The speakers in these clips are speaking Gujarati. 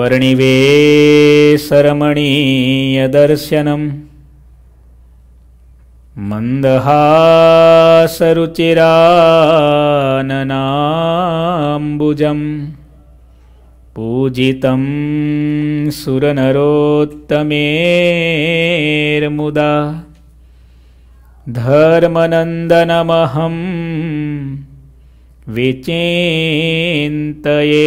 વર્ણિવે સરમણીયદર્શનમ મંદહાસરુચિરાનનાંબુજમ પૂજિતમ સુરનરોત્તમેર્મુદા ધર્મનંદનમહં વિચિંતયે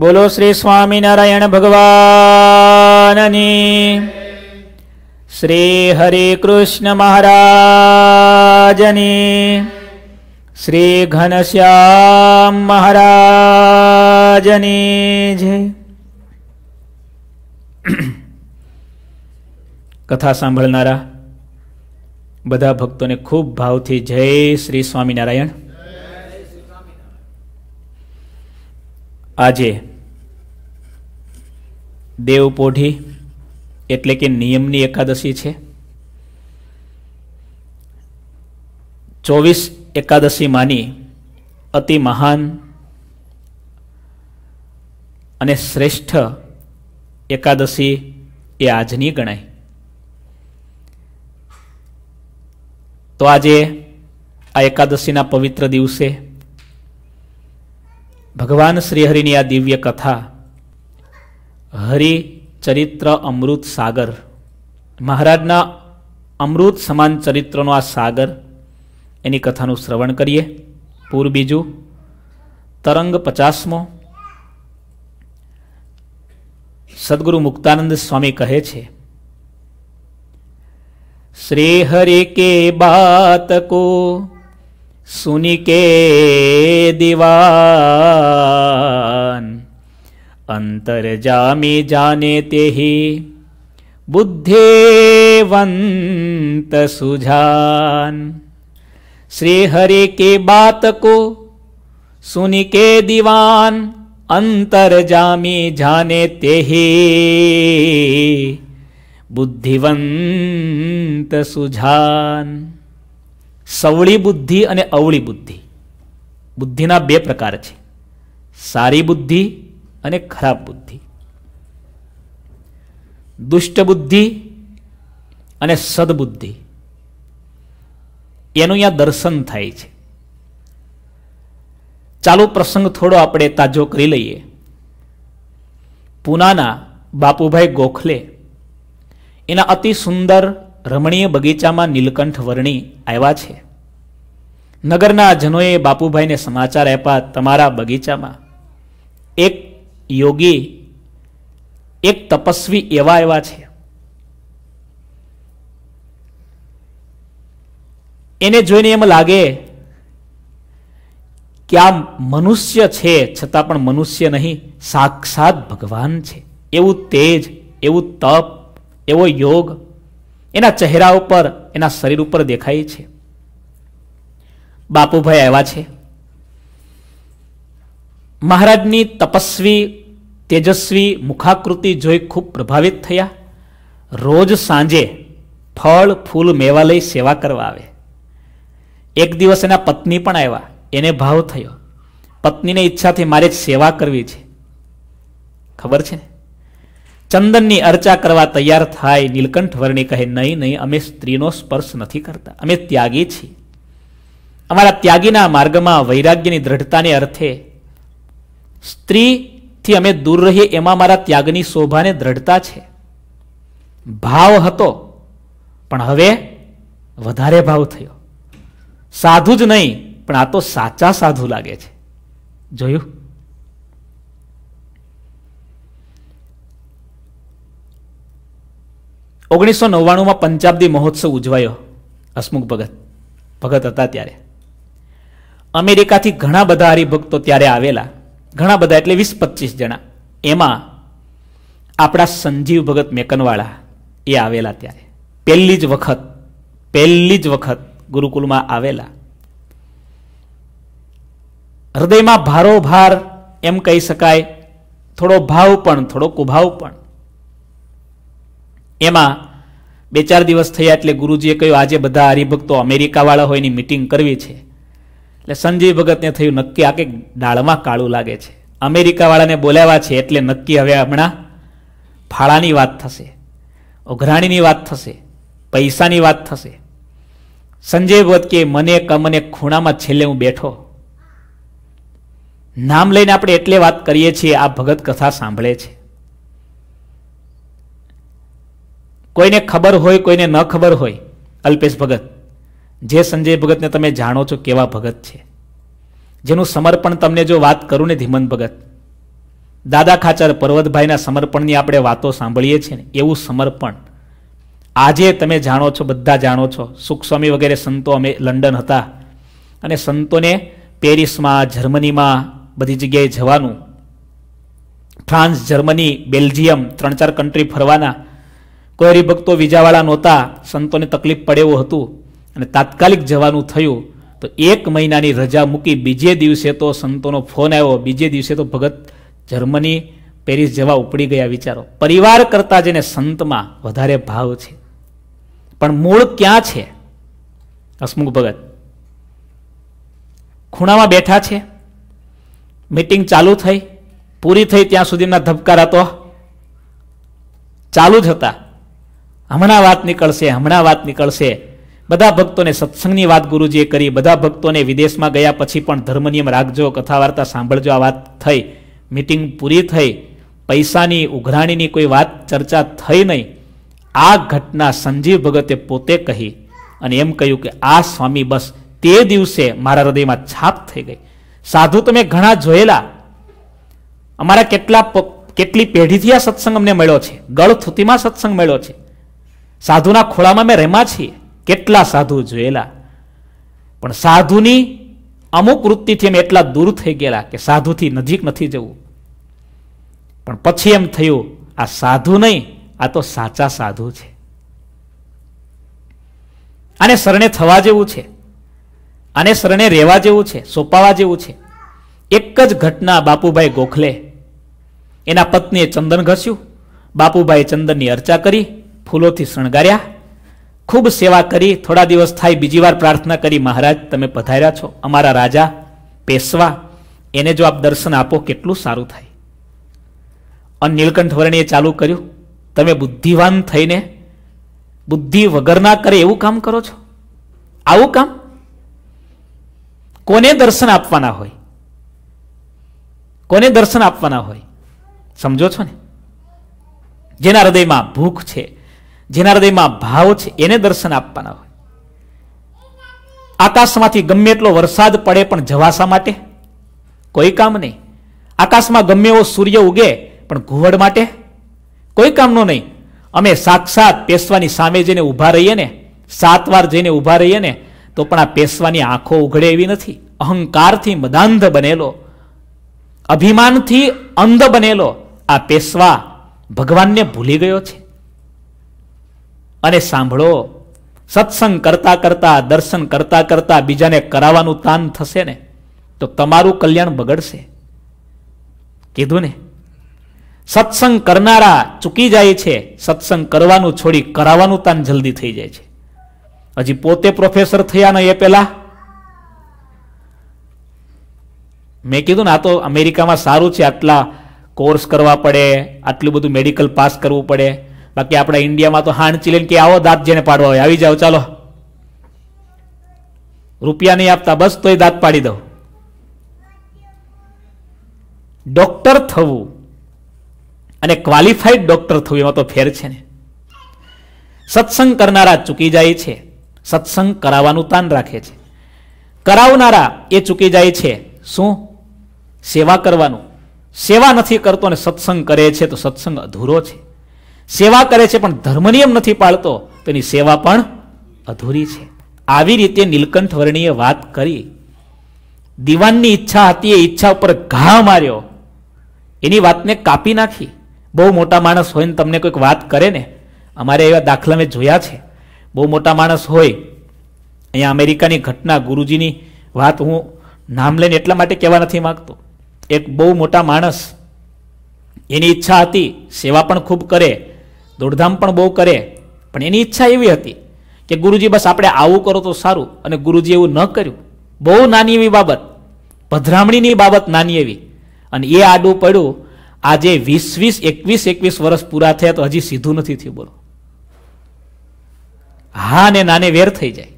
બોલો શ્રી સ્વામિનારાયણ ભગવાનની શ્રી હરે કૃષ્ણ મહારાજની શ્રી ઘનશ્યામ મહારાજની જય કથા સાંભળનારા બધા ભક્તોને ખૂબ ભાવથી જય શ્રી સ્વામિનારાયણ આજે દેવપોઢી એટલે કે નિયમની એકાદશી છે ચોવીસ એકાદશી માની અતિ મહાન અને શ્રેષ્ઠ એકાદશી એ આજની ગણાય તો આજે આ એકાદશીના પવિત્ર દિવસે ભગવાન શ્રીહરિની આ દિવ્ય કથા હરિચરિત્ર અમૃત સાગર મહારાજના અમૃત સમાન ચરિત્રનો આ સાગર એની કથાનું શ્રવણ કરીએ પૂર બીજું તરંગ પચાસમો સદગુરુ મુક્તાનંદ સ્વામી કહે છે શ્રી હરિ કે બાત કો સુની કે દિવાન અંતરજામી જાને તેહી बुद्धेवंत સુજાન श्री हरि के बात को सुन के दीवान अंतर जामी जाने બુદ્ધિવંત સુજાન સવળી બુદ્ધિ અને અવળી બુદ્ધિ બુદ્ધિના બે પ્રકાર છે સારી બુદ્ધિ અને ખરાબ બુદ્ધિ દુષ્ટ બુદ્ધિ અને સદબુદ્ધિ એનું અહીંયા દર્શન થાય છે ચાલુ પ્રસંગ થોડો આપણે તાજો કરી લઈએ પૂનાના બાપુભાઈ ગોખલે એના અતિ સુંદર રમણીય બગીચામાં નીલકંઠ વર્ણી આવ્યા છે નગરના જનોએ બાપુભાઈને સમાચાર આપ્યા તમારા બગીચામાં એક યોગી એક તપસ્વી એવા એવા છે એને જોઈને એમ લાગે કે આ મનુષ્ય છે છતાં પણ મનુષ્ય નહીં સાક્ષાત ભગવાન છે એવું તેજ એવું તપ એવો યોગ એના ચહેરા ઉપર એના શરીર ઉપર દેખાય છે બાપુભાઈ આવ્યા છે મહારાજની તપસ્વી તેજસ્વી મુખાકૃતિ જોઈ ખૂબ પ્રભાવિત થયા રોજ સાંજે ફળ ફૂલ મેવા લઈ સેવા કરવા આવે એક દિવસ એના પત્ની પણ આવ્યા એને ભાવ થયો પત્નીને ઈચ્છાથી મારે સેવા કરવી છે ખબર છે ને ચંદનની અર્ચા કરવા તૈયાર થાય નીલકંઠ વર્ણી કહે નહીં નહીં અમે સ્ત્રીનો સ્પર્શ નથી કરતા અમે ત્યાગી છીએ અમારા ત્યાગીના માર્ગમાં વૈરાગ્યની દ્રઢતાને અર્થે સ્ત્રી થી અમે દૂર રહીએ એમાં મારા ત્યાગની શોભાને દ્રઢતા છે ભાવ હતો પણ હવે વધારે ભાવ થયો સાધુ જ નહીં પણ આ તો સાચા સાધુ લાગે છે જોયું ઓગણીસો નવ્વાણુંમાં પંચાબ્દી મહોત્સવ ઉજવાયો હસમુખ ભગત ભગત હતા ત્યારે અમેરિકાથી ઘણા બધા હરિભક્તો ત્યારે આવેલા ઘણા બધા એટલે વીસ પચીસ જણા એમાં આપણા સંજીવ ભગત મેકનવાળા એ આવેલા ત્યારે પહેલી જ વખત પહેલી જ વખત ગુરુકુલમાં આવેલા હૃદયમાં ભારો ભાર એમ કહી શકાય થોડો ભાવ પણ થોડો કુભાવ પણ એમાં બે ચાર દિવસ થયા એટલે ગુરુજીએ કહ્યું આજે બધા હરિભક્તો અમેરિકાવાળા હોય એની મિટિંગ કરવી છે એટલે સંજય ભગતને થયું નક્કી આ કે ડાળમાં કાળું લાગે છે અમેરિકાવાળાને બોલાવ્યા છે એટલે નક્કી હવે હમણાં ફાળાની વાત થશે અઘરાણીની વાત થશે પૈસાની વાત થશે સંજય ભગત કે મને કમને ખૂણામાં છેલ્લે હું બેઠો નામ લઈને આપણે એટલે વાત કરીએ છીએ આ ભગત કથા સાંભળે છે કોઈને ખબર હોય કોઈને ન ખબર હોય અલ્પેશ ભગત જે સંજય ભગતને તમે જાણો છો કેવા ભગત છે જેનું સમર્પણ તમને જો વાત કરું ને ધીમન ભગત દાદા ખાચર પર્વતભાઈના સમર્પણની આપણે વાતો સાંભળીએ છીએ ને એવું સમર્પણ આજે તમે જાણો છો બધા જાણો છો સુખસ્વામી વગેરે સંતો અમે લંડન હતા અને સંતોને પેરિસમાં જર્મનીમાં બધી જગ્યાએ જવાનું ફ્રાન્સ જર્મની બેલ્જિયમ ત્રણ ચાર કન્ટ્રી ફરવાના કોઈ હરિભક્તો વિજાવાળા નહોતા સંતોને તકલીફ પડે એવું હતું અને તાત્કાલિક જવાનું થયું તો એક મહિનાની રજા મૂકી બીજે દિવસે તો સંતોનો ફોન આવ્યો બીજે દિવસે તો ભગત જર્મની પેરિસ જવા ઉપડી ગયા વિચારો પરિવાર કરતાં જેને સંતમાં વધારે ભાવ છે પણ મૂળ ક્યાં છે હસમુખ ભગત ખૂણામાં બેઠા છે મીટિંગ ચાલુ થઈ પૂરી થઈ ત્યાં સુધીના ધબકારા તો ચાલુ જ હતા હમણાં વાત નીકળશે હમણાં વાત નીકળશે બધા ભક્તોને સત્સંગની વાત ગુરુજીએ કરી બધા ભક્તોને વિદેશમાં ગયા પછી પણ ધર્મનિયમ રાખજો કથા વાર્તા સાંભળજો આ વાત થઈ મિટિંગ પૂરી થઈ પૈસાની ઉઘરાણીની કોઈ વાત ચર્ચા થઈ નહીં આ ઘટના સંજીવ ભગતે પોતે કહી અને એમ કહ્યું કે આ સ્વામી બસ તે દિવસે મારા હૃદયમાં છાપ થઈ ગઈ સાધુ તમે ઘણા જોયેલા અમારા કેટલા કેટલી પેઢીથી આ સત્સંગ અમને મળ્યો છે ગળ ગળથુતીમાં સત્સંગ મળ્યો છે સાધુના ખોળામાં મેં રેમા છીએ કેટલા સાધુ જોયેલા પણ સાધુની અમુક વૃત્તિથી એમ એટલા દૂર થઈ ગયેલા કે સાધુથી નજીક નથી જવું પણ પછી એમ થયું આ સાધુ નહીં આ તો સાચા સાધુ છે આને શરણે થવા જેવું છે આને શરણે રહેવા જેવું છે સોંપાવા જેવું છે એક જ ઘટના બાપુભાઈ ગોખલે એના પત્નીએ ચંદન ઘસ્યું બાપુભાઈ ચંદનની અર્ચા કરી ફૂલોથી શણગાર્યા ખૂબ સેવા કરી થોડા દિવસ થાય બીજી વાર પ્રાર્થના કરી મહારાજ તમે પધાર્યા છો અમારા રાજા પેશવા એને જો આપ દર્શન આપો કેટલું સારું થાય અને નીલકંઠ વર્ણીએ ચાલુ કર્યું તમે બુદ્ધિવાન થઈને બુદ્ધિ વગરના કરે એવું કામ કરો છો આવું કામ કોને દર્શન આપવાના હોય કોને દર્શન આપવાના હોય સમજો છો ને જેના હૃદયમાં ભૂખ છે જેના હૃદયમાં ભાવ છે એને દર્શન આપવાના હોય આકાશમાંથી ગમે એટલો વરસાદ પડે પણ જવાસા માટે કોઈ કામ નહીં આકાશમાં ગમે એવો સૂર્ય ઉગે પણ ઘુવડ માટે કોઈ કામનો નહીં અમે સાક્ષાત પેશવાની સામે જઈને ઊભા રહીએ ને સાત વાર જઈને ઊભા રહીએ ને તો પણ આ પેશવાની આંખો ઉઘડે એવી નથી અહંકારથી મદાંધ બનેલો અભિમાનથી અંધ બનેલો આ પેશવા ભગવાનને ભૂલી ગયો છે અને સાંભળો સત્સંગ કરતા કરતા દર્શન કરતા કરતા બીજાને કરાવવાનું તાન થશે ને તો તમારું કલ્યાણ બગડશે કીધું ને સત્સંગ કરનારા ચૂકી જાય છે સત્સંગ કરવાનું છોડી કરાવવાનું તાન જલ્દી થઈ જાય છે હજી પોતે પ્રોફેસર થયા ને એ પહેલા મેં કીધું ને આ તો અમેરિકામાં સારું છે આટલા કોર્સ કરવા પડે આટલું બધું મેડિકલ પાસ કરવું પડે બાકી આપણા ઇન્ડિયામાં તો હાણચી લઈને કે આવો દાંત જેને પાડવા હોય આવી જાઓ ચાલો રૂપિયા નહીં આપતા બસ તો એ દાંત પાડી દો ડોક્ટર થવું અને ક્વોલિફાઈડ ડોક્ટર થવું એમાં તો ફેર છે ને સત્સંગ કરનારા ચૂકી જાય છે સત્સંગ કરાવવાનું તાન રાખે છે કરાવનારા એ ચૂકી જાય છે શું સેવા કરવાનું સેવા નથી કરતો અને સત્સંગ કરે છે તો સત્સંગ અધૂરો છે સેવા કરે છે પણ ધર્મ નિયમ નથી પાળતો તેની સેવા પણ અધૂરી છે આવી રીતે નીલકંઠ વર્ણીએ વાત કરી દીવાનની ઈચ્છા હતી એ ઈચ્છા ઉપર ઘા માર્યો એની વાતને કાપી નાખી બહુ મોટા માણસ હોય ને તમને કોઈક વાત કરે ને અમારે એવા દાખલા મેં જોયા છે બહુ મોટા માણસ હોય અહીંયા અમેરિકાની ઘટના ગુરુજીની વાત હું નામ લઈને એટલા માટે કહેવા નથી માગતો એક બહુ મોટા માણસ એની ઈચ્છા હતી સેવા પણ ખૂબ કરે દોડધામ પણ બહુ કરે પણ એની ઈચ્છા એવી હતી કે ગુરુજી બસ આપણે આવું કરો તો સારું અને ગુરુજી એવું ન કર્યું બહુ નાની એવી બાબત પધરામણીની બાબત નાની એવી અને એ આડું પડ્યું આજે વીસ વીસ એકવીસ એકવીસ વર્ષ પૂરા થયા તો હજી સીધું નથી થયું બોલો હા ને નાને વેર થઈ જાય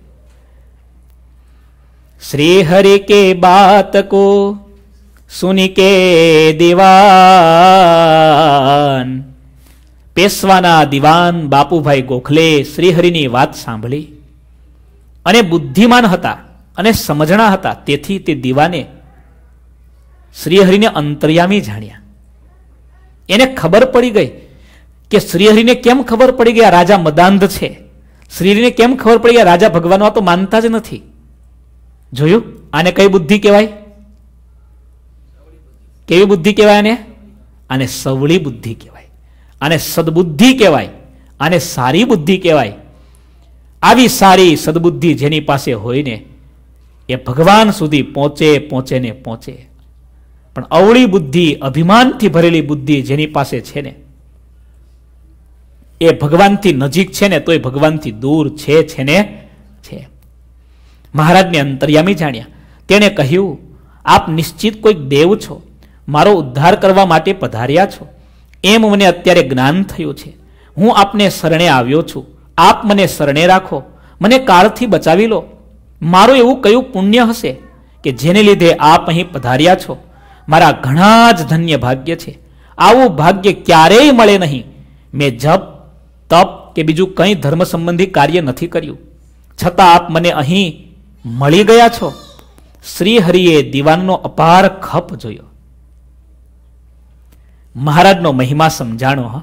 શ્રી હરિ કે બાત કો સુની કે દિવાન પેશવાના દિવાન બાપુભાઈ ગોખલે શ્રીહરિની વાત સાંભળી અને બુદ્ધિમાન હતા અને સમજણા હતા તેથી તે દીવાને શ્રીહરિને અંતર્યામી જાણ્યા એને ખબર પડી ગઈ કે શ્રીહરિને કેમ ખબર પડી ગયા રાજા મદાંધ છે શ્રીહરિને કેમ ખબર પડી ગયા રાજા ભગવાન તો માનતા જ નથી જોયું આને કઈ બુદ્ધિ કહેવાય કેવી બુદ્ધિ કહેવાય આને આને સવળી બુદ્ધિ કહેવાય આને સદબુદ્ધિ કહેવાય આને સારી બુદ્ધિ કહેવાય આવી સારી સદબુદ્ધિ જેની પાસે હોય ને એ ભગવાન સુધી પહોંચે પહોંચે ને પહોંચે પણ અવળી બુદ્ધિ અભિમાનથી ભરેલી બુદ્ધિ જેની પાસે છે ને એ ભગવાનથી નજીક છે ને તોય ભગવાનથી દૂર છે છે ને છે મહારાજને અંતર્યામી જાણ્યા તેણે કહ્યું આપ નિશ્ચિત કોઈક દેવ છો મારો ઉદ્ધાર કરવા માટે પધાર્યા છો એમ મને અત્યારે જ્ઞાન થયું છે હું આપને શરણે આવ્યો છું આપ મને શરણે રાખો મને કાળથી બચાવી લો મારું એવું કયું પુણ્ય હશે કે જેને લીધે આપ અહીં પધાર્યા છો મારા ઘણા જ ધન્ય ભાગ્ય છે આવું ભાગ્ય ક્યારેય મળે નહીં મેં જપ તપ કે બીજું કંઈ ધર્મ સંબંધી કાર્ય નથી કર્યું છતાં આપ મને અહીં મળી ગયા છો શ્રીહરિએ દીવાનનો અપાર ખપ જોયો મહારાજનો મહિમા સમજાણો હા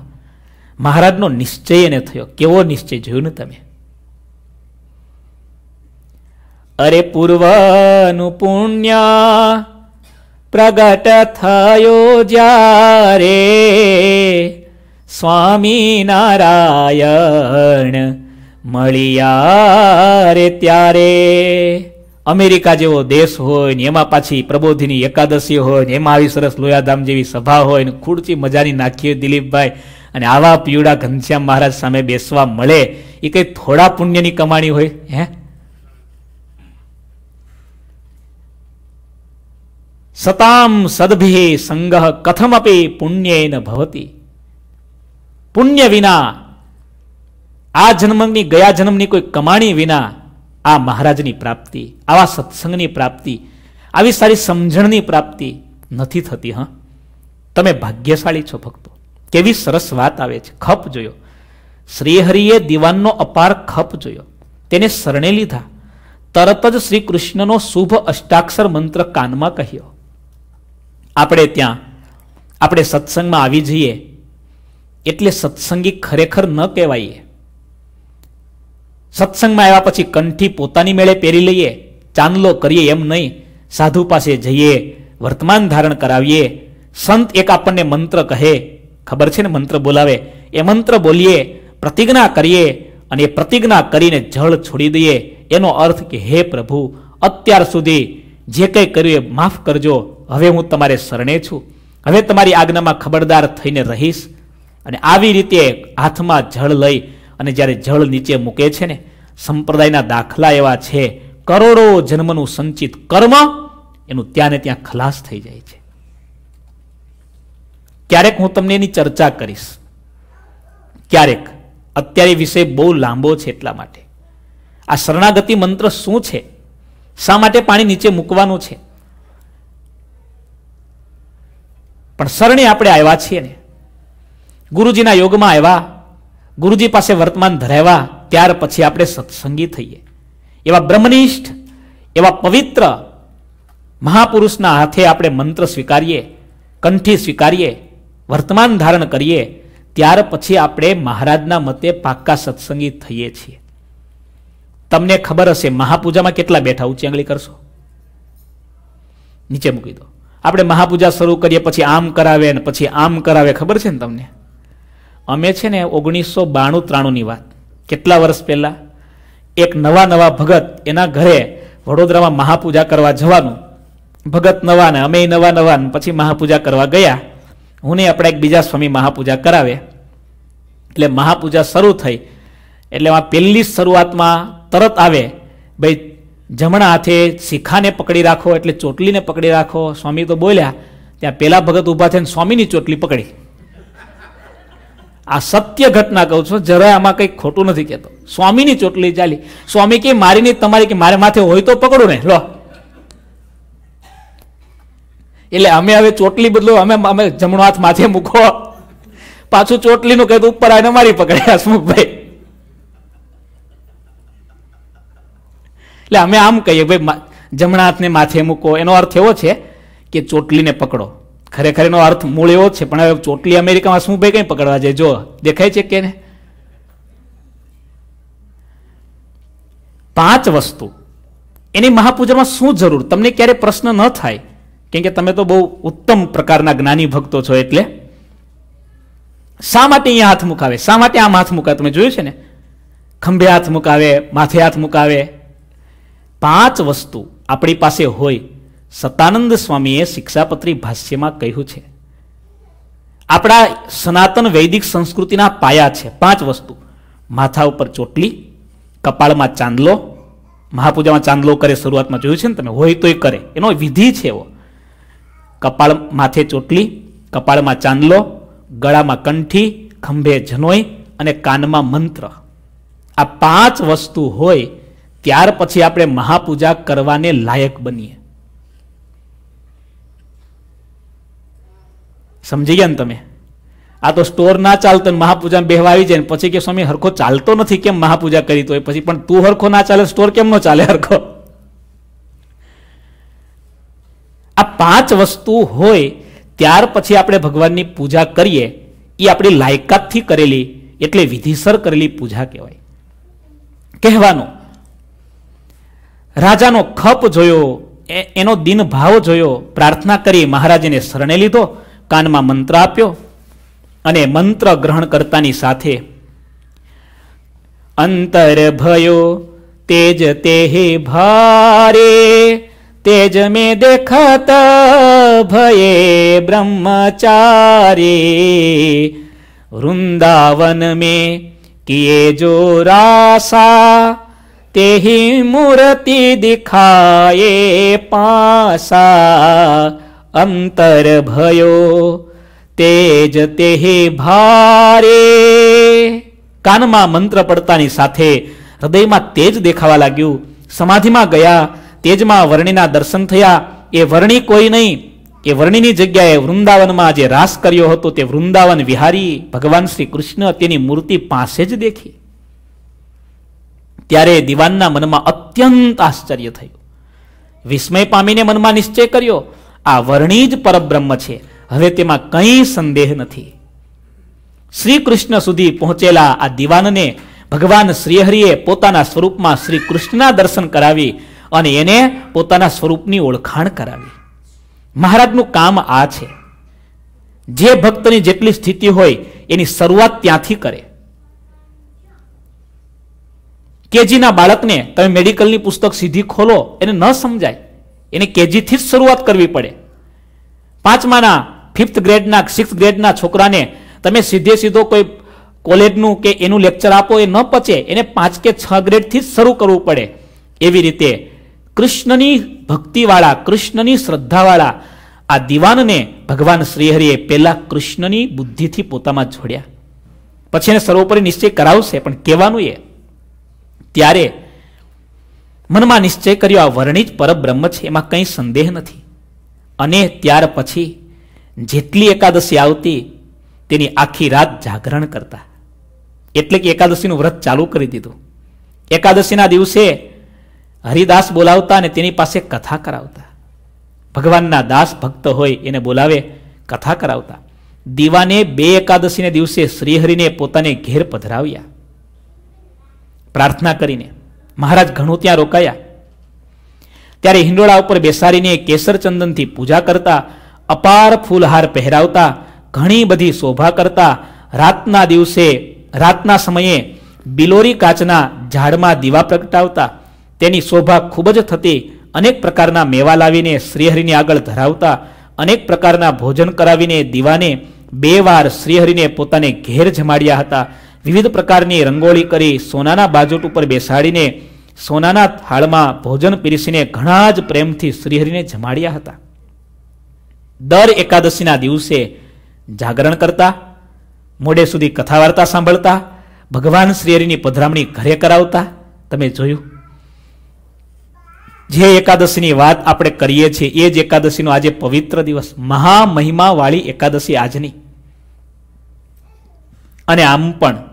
મહારાજનો નિશ્ચય એને થયો કેવો નિશ્ચય જોયું ને તમે અરે પૂર્વનું પુણ્ય પ્રગટ થયો જ્યારે સ્વામી નારાયણ મળ્યા રે ત્યારે અમેરિકા જેવો દેશ હોય ને એમાં પાછી પ્રબોધિની એકાદશી હોય ને એમાં આવી સરસ લોયાધામ જેવી સભા હોય ને ખુરચી મજાની નાખી દિલીપભાઈ અને આવા પીવડા ઘનશ્યામ મહારાજ સામે બેસવા મળે એ કંઈ થોડા પુણ્યની કમાણી હોય હે સતામ સદભિ સંગહ કથમપી પુણ્યેન ભવતી પુણ્ય વિના આ જન્મની ગયા જન્મની કોઈ કમાણી વિના આ મહારાજની પ્રાપ્તિ આવા સત્સંગની પ્રાપ્તિ આવી સારી સમજણની પ્રાપ્તિ નથી થતી હા તમે ભાગ્યશાળી છો ભક્તો કેવી સરસ વાત આવે છે ખપ જોયો શ્રીહરિએ દિવાનનો અપાર ખપ જોયો તેને શરણે લીધા તરત જ શ્રી કૃષ્ણનો શુભ અષ્ટાક્ષર મંત્ર કાનમાં કહ્યો આપણે ત્યાં આપણે સત્સંગમાં આવી જઈએ એટલે સત્સંગી ખરેખર ન કહેવાઈએ સત્સંગમાં આવ્યા પછી કંઠી પોતાની મેળે પહેરી લઈએ ચાંદલો કરીએ એમ નહીં સાધુ પાસે જઈએ વર્તમાન ધારણ કરાવીએ સંત એક આપણને મંત્ર કહે ખબર છે ને મંત્ર બોલાવે એ મંત્ર બોલીએ પ્રતિજ્ઞા કરીએ અને એ પ્રતિજ્ઞા કરીને જળ છોડી દઈએ એનો અર્થ કે હે પ્રભુ અત્યાર સુધી જે કંઈ કર્યું એ માફ કરજો હવે હું તમારે શરણે છું હવે તમારી આજ્ઞામાં ખબરદાર થઈને રહીશ અને આવી રીતે હાથમાં જળ લઈ અને જ્યારે જળ નીચે મૂકે છે ને સંપ્રદાયના દાખલા એવા છે કરોડો જન્મનું સંચિત કર્મ એનું ત્યાં ને ત્યાં ખલાસ થઈ જાય છે ક્યારેક હું તમને એની ચર્ચા કરીશ ક્યારેક અત્યારે વિષય બહુ લાંબો છે એટલા માટે આ શરણાગતિ મંત્ર શું છે શા માટે પાણી નીચે મૂકવાનું છે પણ શરણે આપણે આવ્યા છીએ ને ગુરુજીના યોગમાં આવ્યા ગુરુજી પાસે વર્તમાન ધરાવ્યા ત્યાર પછી આપણે સત્સંગી થઈએ એવા બ્રહ્મનિષ્ઠ એવા પવિત્ર મહાપુરુષના હાથે આપણે મંત્ર સ્વીકારીએ કંઠી સ્વીકારીએ વર્તમાન ધારણ કરીએ ત્યાર પછી આપણે મહારાજના મતે પાક્કા સત્સંગી થઈએ છીએ તમને ખબર હશે મહાપૂજામાં કેટલા બેઠા ઊંચી આંગળી કરશો નીચે મૂકી દો આપણે મહાપૂજા શરૂ કરીએ પછી આમ કરાવે ને પછી આમ કરાવે ખબર છે ને તમને અમે છે ને ઓગણીસો બાણું ત્રાણુંની વાત કેટલા વર્ષ પહેલાં એક નવા નવા ભગત એના ઘરે વડોદરામાં મહાપૂજા કરવા જવાનું ભગત નવા ને અમે નવા નવા પછી મહાપૂજા કરવા ગયા હું ને આપણે એક બીજા સ્વામી મહાપૂજા કરાવે એટલે મહાપૂજા શરૂ થઈ એટલે એમાં પહેલી શરૂઆતમાં તરત આવે ભાઈ જમણા હાથે શિખાને પકડી રાખો એટલે ચોટલીને પકડી રાખો સ્વામી તો બોલ્યા ત્યાં પહેલાં ભગત ઊભા થઈને સ્વામીની ચોટલી પકડી આ સત્ય ઘટના કહું છું જરાય આમાં કંઈક ખોટું નથી કહેતો સ્વામીની ચોટલી ચાલી સ્વામી કે મારીની તમારી કે મારે માથે હોય તો પકડો ને લો એટલે અમે હવે ચોટલી બદલો અમે અમે જમણો હાથ માથે મૂકો પાછું ચોટલીનું કહેતું ઉપર આવીને મારી પકડે હસમુખભાઈ એટલે અમે આમ કહીએ ભાઈ જમણા હાથને માથે મૂકો એનો અર્થ એવો છે કે ચોટલીને પકડો ખરેખર એનો અર્થ મૂળ એવો છે પણ હવે ચોટલી અમેરિકામાં શું ભાઈ કંઈ પકડવા જાય જો દેખાય છે કે પાંચ વસ્તુ એની મહાપૂજામાં શું જરૂર તમને ક્યારે પ્રશ્ન ન થાય કેમ કે તમે તો બહુ ઉત્તમ પ્રકારના જ્ઞાની ભક્તો છો એટલે શા માટે અહીંયા હાથ મુકાવે શા માટે આમ હાથ મુકાવે તમે જોયું છે ને ખંભે હાથ મુકાવે માથે હાથ મુકાવે પાંચ વસ્તુ આપણી પાસે હોય સતાનંદ સ્વામીએ શિક્ષાપત્રી ભાષ્યમાં કહ્યું છે આપણા સનાતન વૈદિક સંસ્કૃતિના પાયા છે પાંચ વસ્તુ માથા ઉપર ચોટલી કપાળમાં ચાંદલો મહાપૂજામાં ચાંદલો કરે શરૂઆતમાં જોયું છે ને તમે હોય તોય કરે એનો વિધિ છે એવો કપાળ માથે ચોટલી કપાળમાં ચાંદલો ગળામાં કંઠી ખંભે જનોય અને કાનમાં મંત્ર આ પાંચ વસ્તુ હોય ત્યાર પછી આપણે મહાપૂજા કરવાને લાયક બનીએ સમજી ગયા ને તમે આ તો સ્ટોર ના ચાલતો મહાપૂજા બેહવા આવી જાય પછી કે સ્વામી હરખો ચાલતો નથી કેમ મહાપૂજા કરી તો પછી પણ તું હરખો ના ચાલે સ્ટોર કેમ નો ચાલે હરખો આ પાંચ વસ્તુ હોય ત્યાર પછી આપણે ભગવાનની પૂજા કરીએ એ આપણી લાયકાતથી કરેલી એટલે વિધિસર કરેલી પૂજા કહેવાય કહેવાનો રાજાનો ખપ જોયો એનો દિન ભાવ જોયો પ્રાર્થના કરી મહારાજને શરણે લીધો કાનમાં મંત્ર આપ્યો અને મંત્ર ગ્રહણ કરતાની સાથે અંતર ભયો તેજ તે ભારે તેજ મે દેખત ભયે બ્રહ્મચારી વૃંદાવન મે કિએ જો રાસા તેહી મૂર્તિ દિખાયે પાસા અંતર ભયો તેજ તે ભારે કાનમાં મંત્ર પડતાની સાથે હૃદયમાં તેજ દેખાવા લાગ્યું સમાધિમાં ગયા તેજમાં વર્ણિના દર્શન થયા એ વર્ણી કોઈ નહીં એ વર્ણીની જગ્યાએ વૃંદાવનમાં જે રાસ કર્યો હતો તે વૃંદાવન વિહારી ભગવાન શ્રી કૃષ્ણ તેની મૂર્તિ પાસે જ દેખી ત્યારે દિવાનના મનમાં અત્યંત આશ્ચર્ય થયું વિસ્મય પામીને મનમાં નિશ્ચય કર્યો આ વર્ણી જ પરબ્રહ્મ છે હવે તેમાં કંઈ સંદેહ નથી શ્રી કૃષ્ણ સુધી પહોંચેલા આ દિવાનને ભગવાન શ્રીહરિએ પોતાના સ્વરૂપમાં શ્રી કૃષ્ણના દર્શન કરાવી અને એને પોતાના સ્વરૂપની ઓળખાણ કરાવી મહારાજનું કામ આ છે જે ભક્તની જેટલી સ્થિતિ હોય એની શરૂઆત ત્યાંથી કરે કેજીના બાળકને તમે મેડિકલની પુસ્તક સીધી ખોલો એને ન સમજાય એને કેજીથી જ શરૂઆત કરવી પડે પાંચમાના ફિફ્થ ગ્રેડના સિક્સ ગ્રેડના છોકરાને તમે સીધે સીધો કોઈ કોલેજનું કે એનું લેક્ચર આપો એ ન પચે એને પાંચ કે છ ગ્રેડથી જ શરૂ કરવું પડે એવી રીતે કૃષ્ણની ભક્તિવાળા કૃષ્ણની શ્રદ્ધાવાળા આ દિવાનને ભગવાન શ્રીહરિએ પહેલાં કૃષ્ણની બુદ્ધિથી પોતામાં જોડ્યા પછી એને સર્વોપરી નિશ્ચય કરાવશે પણ કહેવાનું એ ત્યારે મનમાં નિશ્ચય કર્યો આ વર્ણિ જ પરબ્રહ્મ છે એમાં કંઈ સંદેહ નથી અને ત્યાર પછી જેટલી એકાદશી આવતી તેની આખી રાત જાગરણ કરતા એટલે કે એકાદશીનું વ્રત ચાલુ કરી દીધું એકાદશીના દિવસે હરિદાસ બોલાવતા અને તેની પાસે કથા કરાવતા ભગવાનના દાસ ભક્ત હોય એને બોલાવે કથા કરાવતા દીવાને બે એકાદશીને દિવસે શ્રીહરિને પોતાને ઘેર પધરાવ્યા પ્રાર્થના કરીને મહારાજ ઘણું ત્યાં રોકાયા ત્યારે હિંડોળા ઉપર બેસાડીને કેસર ચંદનથી પૂજા કરતા અપાર ફૂલહાર પહેરાવતા ઘણી બધી શોભા કરતા રાતના દિવસે રાતના સમયે બિલોરી કાચના ઝાડમાં દીવા પ્રગટાવતા તેની શોભા ખૂબ જ થતી અનેક પ્રકારના મેવા લાવીને શ્રીહરિની આગળ ધરાવતા અનેક પ્રકારના ભોજન કરાવીને દીવાને બે વાર શ્રીહરિને પોતાને ઘેર જમાડ્યા હતા વિવિધ પ્રકારની રંગોળી કરી સોનાના બાજોટ ઉપર બેસાડીને સોનાના થાળમાં ભોજન પીરસીને ઘણા જ પ્રેમથી શ્રીહરિને જમાડ્યા હતા દર એકાદશીના દિવસે જાગરણ કરતા મોડે સુધી કથા વાર્તા સાંભળતા ભગવાન શ્રીહરિની પધરામણી ઘરે કરાવતા તમે જોયું જે એકાદશીની વાત આપણે કરીએ છીએ એ જ એકાદશીનો આજે પવિત્ર દિવસ મહામહિમાવાળી એકાદશી આજની અને આમ પણ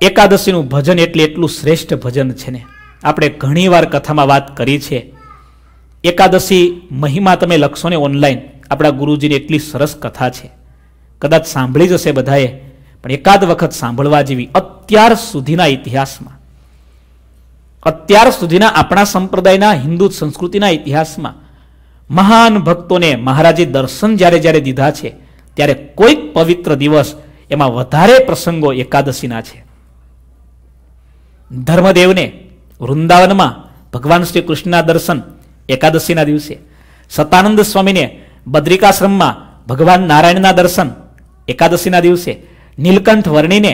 એકાદશીનું ભજન એટલે એટલું શ્રેષ્ઠ ભજન છે ને આપણે ઘણીવાર કથામાં વાત કરી છે એકાદશી મહિમા તમે લખશો ને ઓનલાઈન આપણા ગુરુજીની એટલી સરસ કથા છે કદાચ સાંભળી જશે બધાએ પણ એકાદ વખત સાંભળવા જેવી અત્યાર સુધીના ઇતિહાસમાં અત્યાર સુધીના આપણા સંપ્રદાયના હિન્દુ સંસ્કૃતિના ઇતિહાસમાં મહાન ભક્તોને મહારાજે દર્શન જ્યારે જ્યારે દીધા છે ત્યારે કોઈક પવિત્ર દિવસ એમાં વધારે પ્રસંગો એકાદશીના છે ધર્મદેવને વૃંદાવનમાં ભગવાન શ્રી કૃષ્ણના દર્શન એકાદશીના દિવસે સતાનંદ સ્વામીને બદ્રિકાશ્રમમાં ભગવાન નારાયણના દર્શન એકાદશીના દિવસે નીલકંઠ વર્ણિને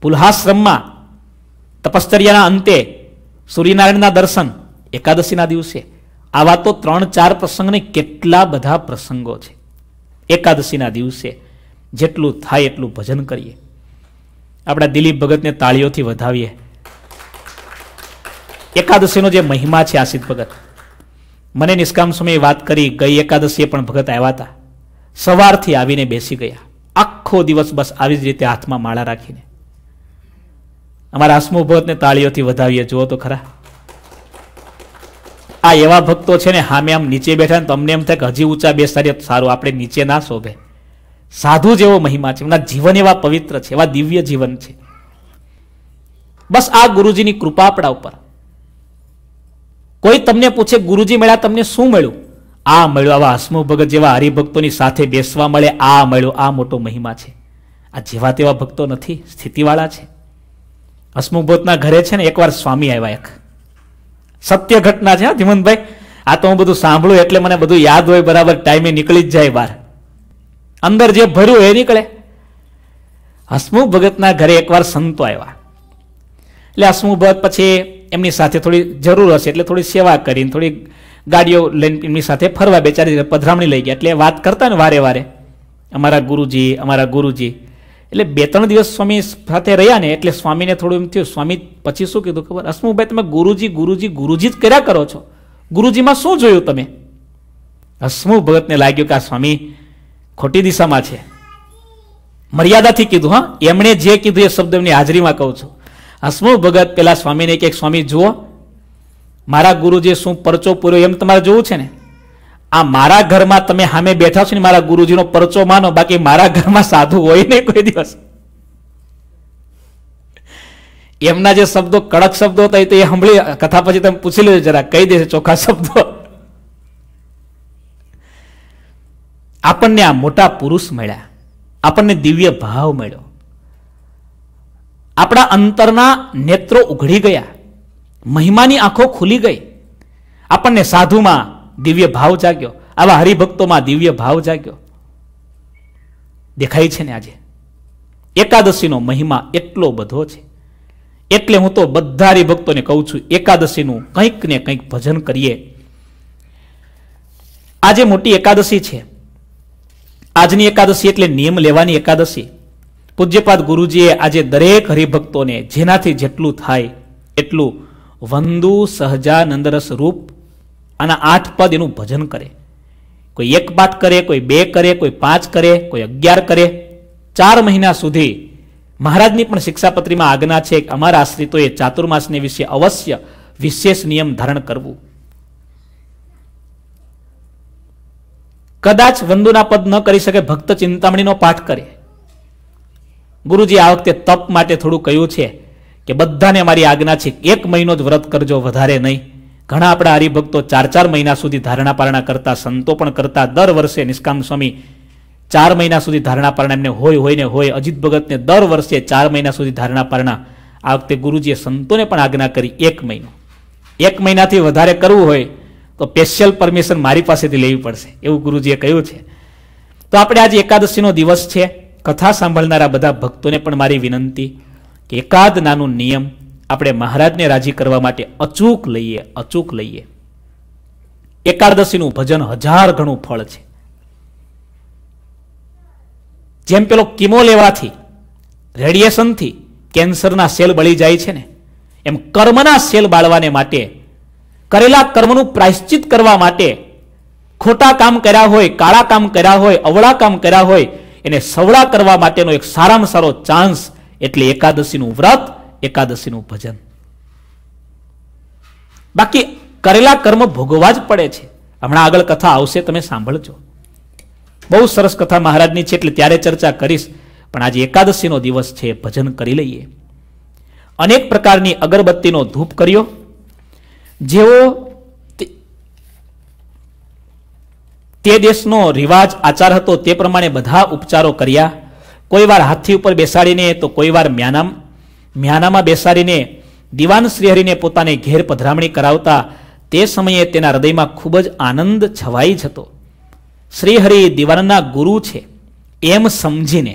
પુલ્હાશ્રમમાં તપશ્ચર્યાના અંતે સૂર્યનારાયણના દર્શન એકાદશીના દિવસે આવા તો ત્રણ ચાર પ્રસંગને કેટલા બધા પ્રસંગો છે એકાદશીના દિવસે જેટલું થાય એટલું ભજન કરીએ આપણા દિલીપ ભગતને તાળીઓથી વધાવીએ એકાદશીનો જે મહિમા છે આસિત ભગત મને નિષ્કામ સમયે વાત કરી ગઈ એકાદશીએ પણ ભગત આવ્યા હતા સવારથી આવીને બેસી ગયા આખો દિવસ બસ આવી જ રીતે હાથમાં માળા રાખીને અમારા હસમુ ભગતને તાળીઓથી વધાવીએ જુઓ તો ખરા આ એવા ભક્તો છે ને હામે આમ નીચે બેઠા ને તમને એમ થાય કે હજી ઊંચા બેસાડીએ તો સારું આપણે નીચે ના શોભે સાધુ જેવો મહિમા છે એમના જીવન એવા પવિત્ર છે એવા દિવ્ય જીવન છે બસ આ ગુરુજીની કૃપા આપણા ઉપર કોઈ તમને પૂછે ગુરુજી મળ્યા તમને શું મળ્યું આ મળ્યું આવા હસમુખ ભગત જેવા હરિભક્તોની સાથે બેસવા મળે આ મળ્યો આ મોટો મહિમા છે આ જેવા તેવા ભક્તો નથી સ્થિતિવાળા છે હસમુખ ભગતના ઘરે છે ને એકવાર સ્વામી આવ્યા એક સત્ય ઘટના છે હા ધીમંતભાઈ આ તો હું બધું સાંભળું એટલે મને બધું યાદ હોય બરાબર ટાઈમે નીકળી જ જાય બહાર અંદર જે ભર્યું એ નીકળે હસમુખ ભગતના ઘરે એકવાર સંતો આવ્યા એટલે હસમુખ ભગત પછી એમની સાથે થોડી જરૂર હશે એટલે થોડી સેવા કરીને થોડી ગાડીઓ લઈને એમની સાથે ફરવા બેચારી પધરામણી લઈ ગયા એટલે વાત કરતા ને વારે વારે અમારા ગુરુજી અમારા ગુરુજી એટલે બે ત્રણ દિવસ સ્વામી સાથે રહ્યા ને એટલે સ્વામીને થોડું એમ થયું સ્વામી પછી શું કીધું ખબર હસમુખભાઈ તમે ગુરુજી ગુરુજી ગુરુજી જ કર્યા કરો છો ગુરુજીમાં શું જોયું તમે હસમુખ ભગતને લાગ્યું કે આ સ્વામી ખોટી દિશામાં છે મર્યાદાથી કીધું હા એમણે જે કીધું એ શબ્દ એમની હાજરીમાં કહું છું હસમુખ ભગત પેલા સ્વામીને કે સ્વામી જુઓ મારા ગુરુજી શું પરચો પૂર્યો એમ તમારે જોવું છે ને આ મારા ઘરમાં તમે સામે બેઠા છો ને મારા ગુરુજીનો પરચો માનો બાકી મારા ઘરમાં સાધુ હોય નહીં કોઈ દિવસ એમના જે શબ્દો કડક શબ્દો હતા એ તો એ સાંભળી કથા પછી તમે પૂછી લેજો જરા કહી દેશે ચોખ્ખા શબ્દો આપણને આ મોટા પુરુષ મળ્યા આપણને દિવ્ય ભાવ મળ્યો આપણા અંતરના નેત્રો ઉઘડી ગયા મહિમાની આંખો ખુલી ગઈ આપણને સાધુમાં દિવ્ય ભાવ જાગ્યો આવા હરિભક્તોમાં દિવ્ય ભાવ જાગ્યો દેખાય છે ને આજે એકાદશીનો મહિમા એટલો બધો છે એટલે હું તો બધા હરિભક્તોને કહું છું એકાદશીનું કંઈક ને કંઈક ભજન કરીએ આજે મોટી એકાદશી છે આજની એકાદશી એટલે નિયમ લેવાની એકાદશી પૂજ્યપાદ ગુરુજીએ આજે દરેક હરિભક્તોને જેનાથી જેટલું થાય એટલું વંદુ સહજાનંદ રસ રૂપ આના આઠ પદ એનું ભજન કરે કોઈ એક પાઠ કરે કોઈ બે કરે કોઈ પાંચ કરે કોઈ અગિયાર કરે ચાર મહિના સુધી મહારાજની પણ શિક્ષાપત્રીમાં આજ્ઞા છે કે અમારા આશ્રિતોએ ચાતુર્માસને વિશે અવશ્ય વિશેષ નિયમ ધારણ કરવું કદાચ વંદુના પદ ન કરી શકે ભક્ત ચિંતામણીનો પાઠ કરે ગુરુજી આ વખતે તપ માટે થોડું કહ્યું છે કે બધાને મારી આજ્ઞા છે એક મહિનો જ વ્રત કરજો વધારે નહીં ઘણા આપણા હરિભક્તો ચાર ચાર મહિના સુધી ધારણા પારણા કરતા સંતો પણ કરતા દર વર્ષે નિષ્કામ સ્વામી ચાર મહિના સુધી ધારણા પારણા એમને હોય હોય ને હોય અજીત ભગતને દર વર્ષે ચાર મહિના સુધી ધારણા પારણા આ વખતે ગુરુજીએ સંતોને પણ આજ્ઞા કરી એક મહિનો એક મહિનાથી વધારે કરવું હોય તો સ્પેશિયલ પરમિશન મારી પાસેથી લેવી પડશે એવું ગુરુજીએ કહ્યું છે તો આપણે આજે એકાદશીનો દિવસ છે કથા સાંભળનારા બધા ભક્તોને પણ મારી વિનંતી કે એકાદ નાનું નિયમ આપણે મહારાજને રાજી કરવા માટે અચૂક લઈએ અચૂક લઈએ એકાદશીનું ભજન હજાર ગણું ફળ છે જેમ પેલો કિમો લેવાથી રેડિયેશનથી કેન્સરના સેલ બળી જાય છે ને એમ કર્મના સેલ બાળવાને માટે કરેલા કર્મનું પ્રાયશ્ચિત કરવા માટે ખોટા કામ કર્યા હોય કાળા કામ કર્યા હોય અવળા કામ કર્યા હોય એને સવળા કરવા માટેનો એક સારામાં સારો ચાન્સ એટલે એકાદશીનું વ્રત એકાદશીનું ભજન બાકી કરેલા કર્મ ભોગવવા જ પડે છે હમણાં આગળ કથા આવશે તમે સાંભળજો બહુ સરસ કથા મહારાજની છે એટલે ત્યારે ચર્ચા કરીશ પણ આજે એકાદશીનો દિવસ છે ભજન કરી લઈએ અનેક પ્રકારની અગરબત્તીનો ધૂપ કર્યો જેઓ તે દેશનો રિવાજ આચાર હતો તે પ્રમાણે બધા ઉપચારો કર્યા કોઈવાર હાથી ઉપર બેસાડીને તો કોઈ વાર મ્યાનામ મ્યાનામાં બેસાડીને દિવાન શ્રીહરિને પોતાને ઘેર પધરામણી કરાવતા તે સમયે તેના હૃદયમાં ખૂબ જ આનંદ છવાઈ જતો શ્રીહરિ દિવાનના ગુરુ છે એમ સમજીને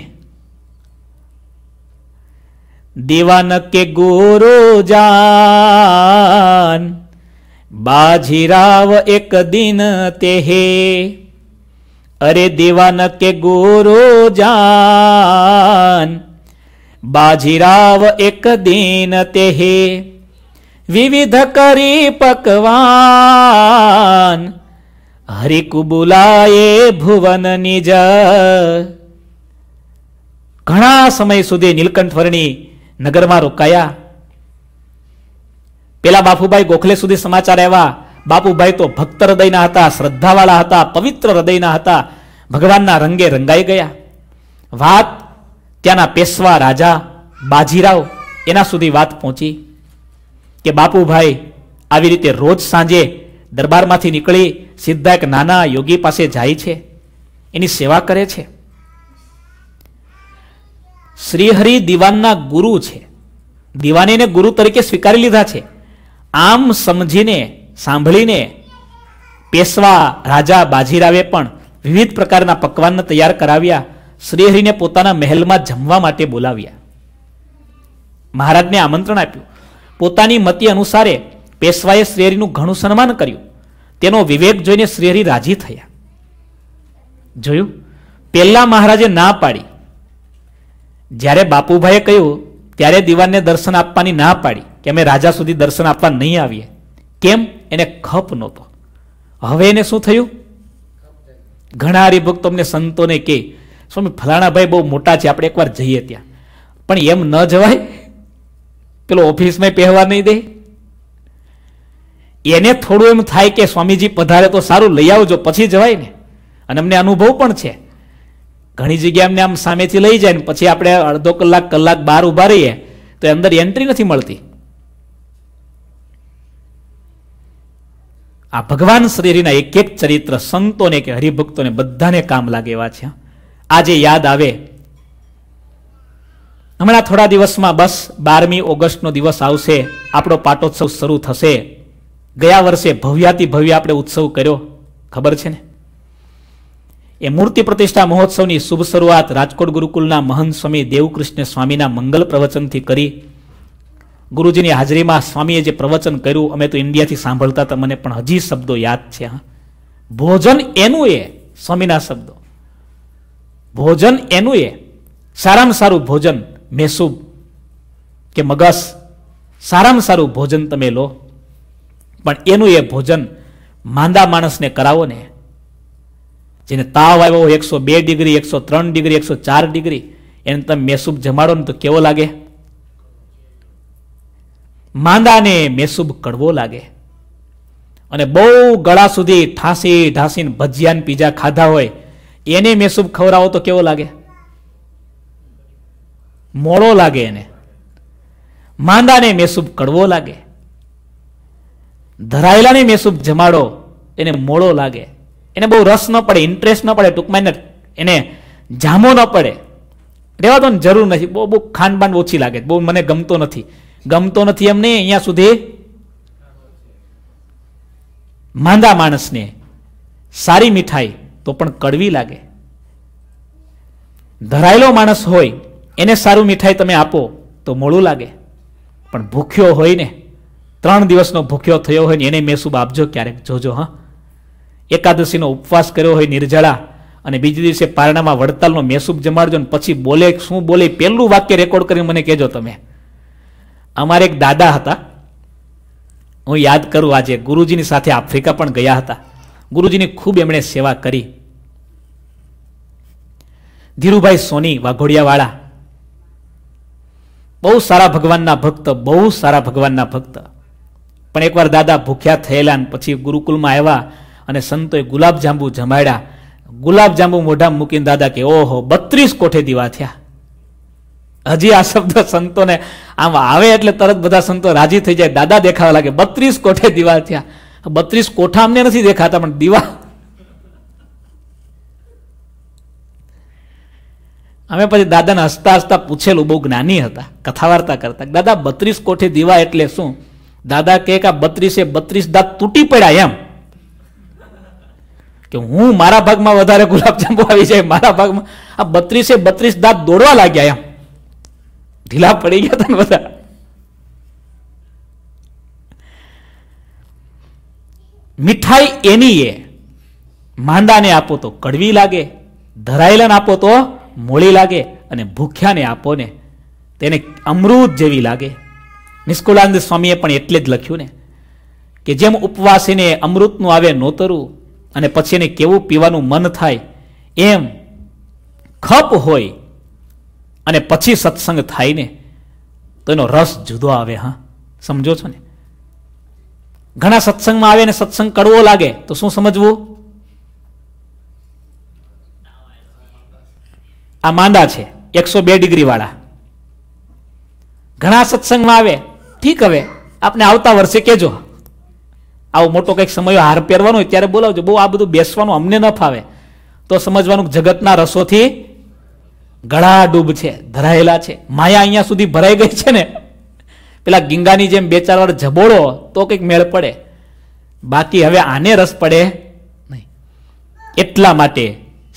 દિવાન કે ગુરુ જાન બાજીરાવ એક દિન તે હે અરે દેવાન કે ગોરો જાન બાજીરાવ એક દિન તે વિવિધ કરી પકવાન હરિકુબુલાએ ભુવન નિજ ઘણા સમય સુધી નીલકંઠ વર્ણી નગરમાં રોકાયા પેલા બાપુભાઈ ગોખલે સુધી સમાચાર આવ્યા બાપુભાઈ તો ભક્ત હૃદયના હતા શ્રદ્ધાવાળા હતા પવિત્ર હૃદયના હતા ભગવાનના રંગે રંગાઈ ગયા વાત ત્યાંના પેશવા રાજા બાજીરાવ એના સુધી વાત પહોંચી કે બાપુભાઈ આવી રીતે રોજ સાંજે દરબારમાંથી નીકળી સીધા એક નાના યોગી પાસે જાય છે એની સેવા કરે છે શ્રીહરિ દિવાનના ગુરુ છે દિવાનીને ગુરુ તરીકે સ્વીકારી લીધા છે આમ સમજીને સાંભળીને પેશવા રાજા બાજીરાવે પણ વિવિધ પ્રકારના પકવાન તૈયાર કરાવ્યા શ્રીહરિને પોતાના મહેલમાં જમવા માટે બોલાવ્યા મહારાજને આમંત્રણ આપ્યું પોતાની મતિ અનુસારે પેશવાએ શ્રીહરિનું ઘણું સન્માન કર્યું તેનો વિવેક જોઈને શ્રીહરિ રાજી થયા જોયું પહેલા મહારાજે ના પાડી જ્યારે બાપુભાઈએ કહ્યું ત્યારે દીવાનને દર્શન આપવાની ના પાડી કે અમે રાજા સુધી દર્શન આપવા નહીં આવીએ કેમ એને ખપ નહોતો હવે એને શું થયું ઘણા હરિભક્તો અમને સંતોને કહે સ્વામી ફલાણાભાઈ બહુ મોટા છે આપણે એકવાર જઈએ ત્યાં પણ એમ ન જવાય પેલો ઓફિસમાં પહેરવા નહીં દે એને થોડું એમ થાય કે સ્વામીજી પધારે તો સારું લઈ આવજો પછી જવાય ને અને અમને અનુભવ પણ છે ઘણી જગ્યાએ અમને આમ સામેથી લઈ જાય ને પછી આપણે અડધો કલાક કલાક બહાર ઊભા રહીએ તો અંદર એન્ટ્રી નથી મળતી આ ભગવાન શ્રીના એક એક ચરિત્ર સંતોને કે હરિભક્તોને બધાને કામ લાગે એવા છે આજે યાદ આવે હમણાં થોડા દિવસમાં બસ બારમી ઓગસ્ટનો દિવસ આવશે આપણો પાટોત્સવ શરૂ થશે ગયા વર્ષે ભવ્યાતિ ભવ્ય આપણે ઉત્સવ કર્યો ખબર છે ને એ મૂર્તિ પ્રતિષ્ઠા મહોત્સવની શુભ શરૂઆત રાજકોટ ગુરુકુલના મહંત સ્વામી દેવકૃષ્ણ સ્વામીના મંગલ પ્રવચનથી કરી ગુરુજીની હાજરીમાં સ્વામીએ જે પ્રવચન કર્યું અમે તો ઇન્ડિયાથી સાંભળતા હતા મને પણ હજી શબ્દો યાદ છે હા ભોજન એનું એ સ્વામીના શબ્દો ભોજન એનું એ સારામાં સારું ભોજન મેસૂબ કે મગસ સારામાં સારું ભોજન તમે લો પણ એનું એ ભોજન માંદા માણસને કરાવો ને જેને તાવ આવ્યો એકસો બે ડિગ્રી એકસો ત્રણ ડિગ્રી એકસો ચાર ડિગ્રી એને તમે મેસૂબ જમાડો ને તો કેવો લાગે માંદાને મેસુબ કડવો લાગે અને બહુ ગળા સુધી ઠાંસી ઢાંસીને ભજીયાન પીઝા ખાધા હોય એને મેસુબ ખવડાવો તો કેવો લાગે મોળો લાગે એને માંદાને મેસુબ કડવો લાગે ધરાયેલાને મેસુબ જમાડો એને મોળો લાગે એને બહુ રસ ન પડે ઇન્ટરેસ્ટ ન પડે ટૂંકમાં એને જામો ન પડે રહેવા તો જરૂર નથી બહુ બહુ ખાનબાન ઓછી લાગે બહુ મને ગમતો નથી ગમતો નથી એમને અહીંયા સુધી માંદા માણસને સારી મીઠાઈ તો પણ કડવી લાગે ધરાયેલો માણસ હોય એને સારું મીઠાઈ તમે આપો તો મોડું લાગે પણ ભૂખ્યો હોય ને ત્રણ દિવસનો ભૂખ્યો થયો હોય ને એને મેસૂબ આપજો ક્યારેક જોજો હા એકાદશીનો ઉપવાસ કર્યો હોય નિર્જળા અને બીજે દિવસે પારણામાં વડતાલનો મેસૂબ જમાડજો ને પછી બોલે શું બોલે પહેલું વાક્ય રેકોર્ડ કરીને મને કહેજો તમે અમારે એક દાદા હતા હું યાદ કરું આજે ગુરુજીની સાથે આફ્રિકા પણ ગયા હતા ગુરુજીની ખૂબ એમણે સેવા કરી ધીરુભાઈ સોની વાઘોડિયાવાળા બહુ સારા ભગવાનના ભક્ત બહુ સારા ભગવાનના ભક્ત પણ એકવાર દાદા ભૂખ્યા થયેલા પછી ગુરુકુલમાં આવ્યા અને સંતોએ ગુલાબજાંબુ જમાડ્યા ગુલાબજાંબુ મોઢામાં મૂકીને દાદા કે ઓહો બત્રીસ કોઠે દીવા થયા હજી આ શબ્દ સંતોને આમ આવે એટલે તરત બધા સંતો રાજી થઈ જાય દાદા દેખાવા લાગે બત્રીસ કોઠે દીવા થયા બત્રીસ કોઠા અમને નથી દેખાતા પણ દીવા અમે પછી દાદાને હસતા હસતા પૂછેલું બહુ જ્ઞાની હતા કથા વાર્તા કરતા દાદા બત્રીસ કોઠે દીવા એટલે શું દાદા કે આ બત્રીસે બત્રીસ દાંત તૂટી પડ્યા એમ કે હું મારા ભાગમાં વધારે ગુલાબજાંબુ આવી જાય મારા ભાગમાં આ બત્રીસે બત્રીસ દાંત દોડવા લાગ્યા એમ ઢીલા પડી ગયા હતા બધા મીઠાઈ એની એ માંદાને આપો તો કડવી લાગે ધરાયેલાને આપો તો મોળી લાગે અને ભૂખ્યાને આપો ને તેને અમૃત જેવી લાગે નિષ્કુલાનંદ સ્વામીએ પણ એટલે જ લખ્યું ને કે જેમ ઉપવાસીને અમૃતનું આવે નોતરું અને પછી એને કેવું પીવાનું મન થાય એમ ખપ હોય અને પછી સત્સંગ થાય ને તો એનો રસ જુદો આવે હા સમજો છો ને ઘણા સત્સંગમાં આવે ને સત્સંગ કડવો લાગે તો શું સમજવું આ માંદા છે એકસો બે ડિગ્રીવાળા ઘણા સત્સંગમાં આવે ઠીક હવે આપને આવતા વર્ષે કહેજો આવો મોટો કંઈક સમય હાર પહેરવાનો હોય ત્યારે બોલાવજો બહુ આ બધું બેસવાનું અમને ન ફાવે તો સમજવાનું જગતના રસોથી ગળા ડૂબ છે ધરાયેલા છે માયા અહીંયા સુધી ભરાઈ ગઈ છે ને પેલા ગીંગાની જેમ બે ચાર વાર જબોળો તો કંઈક મેળ પડે બાકી હવે આને રસ પડે નહીં એટલા માટે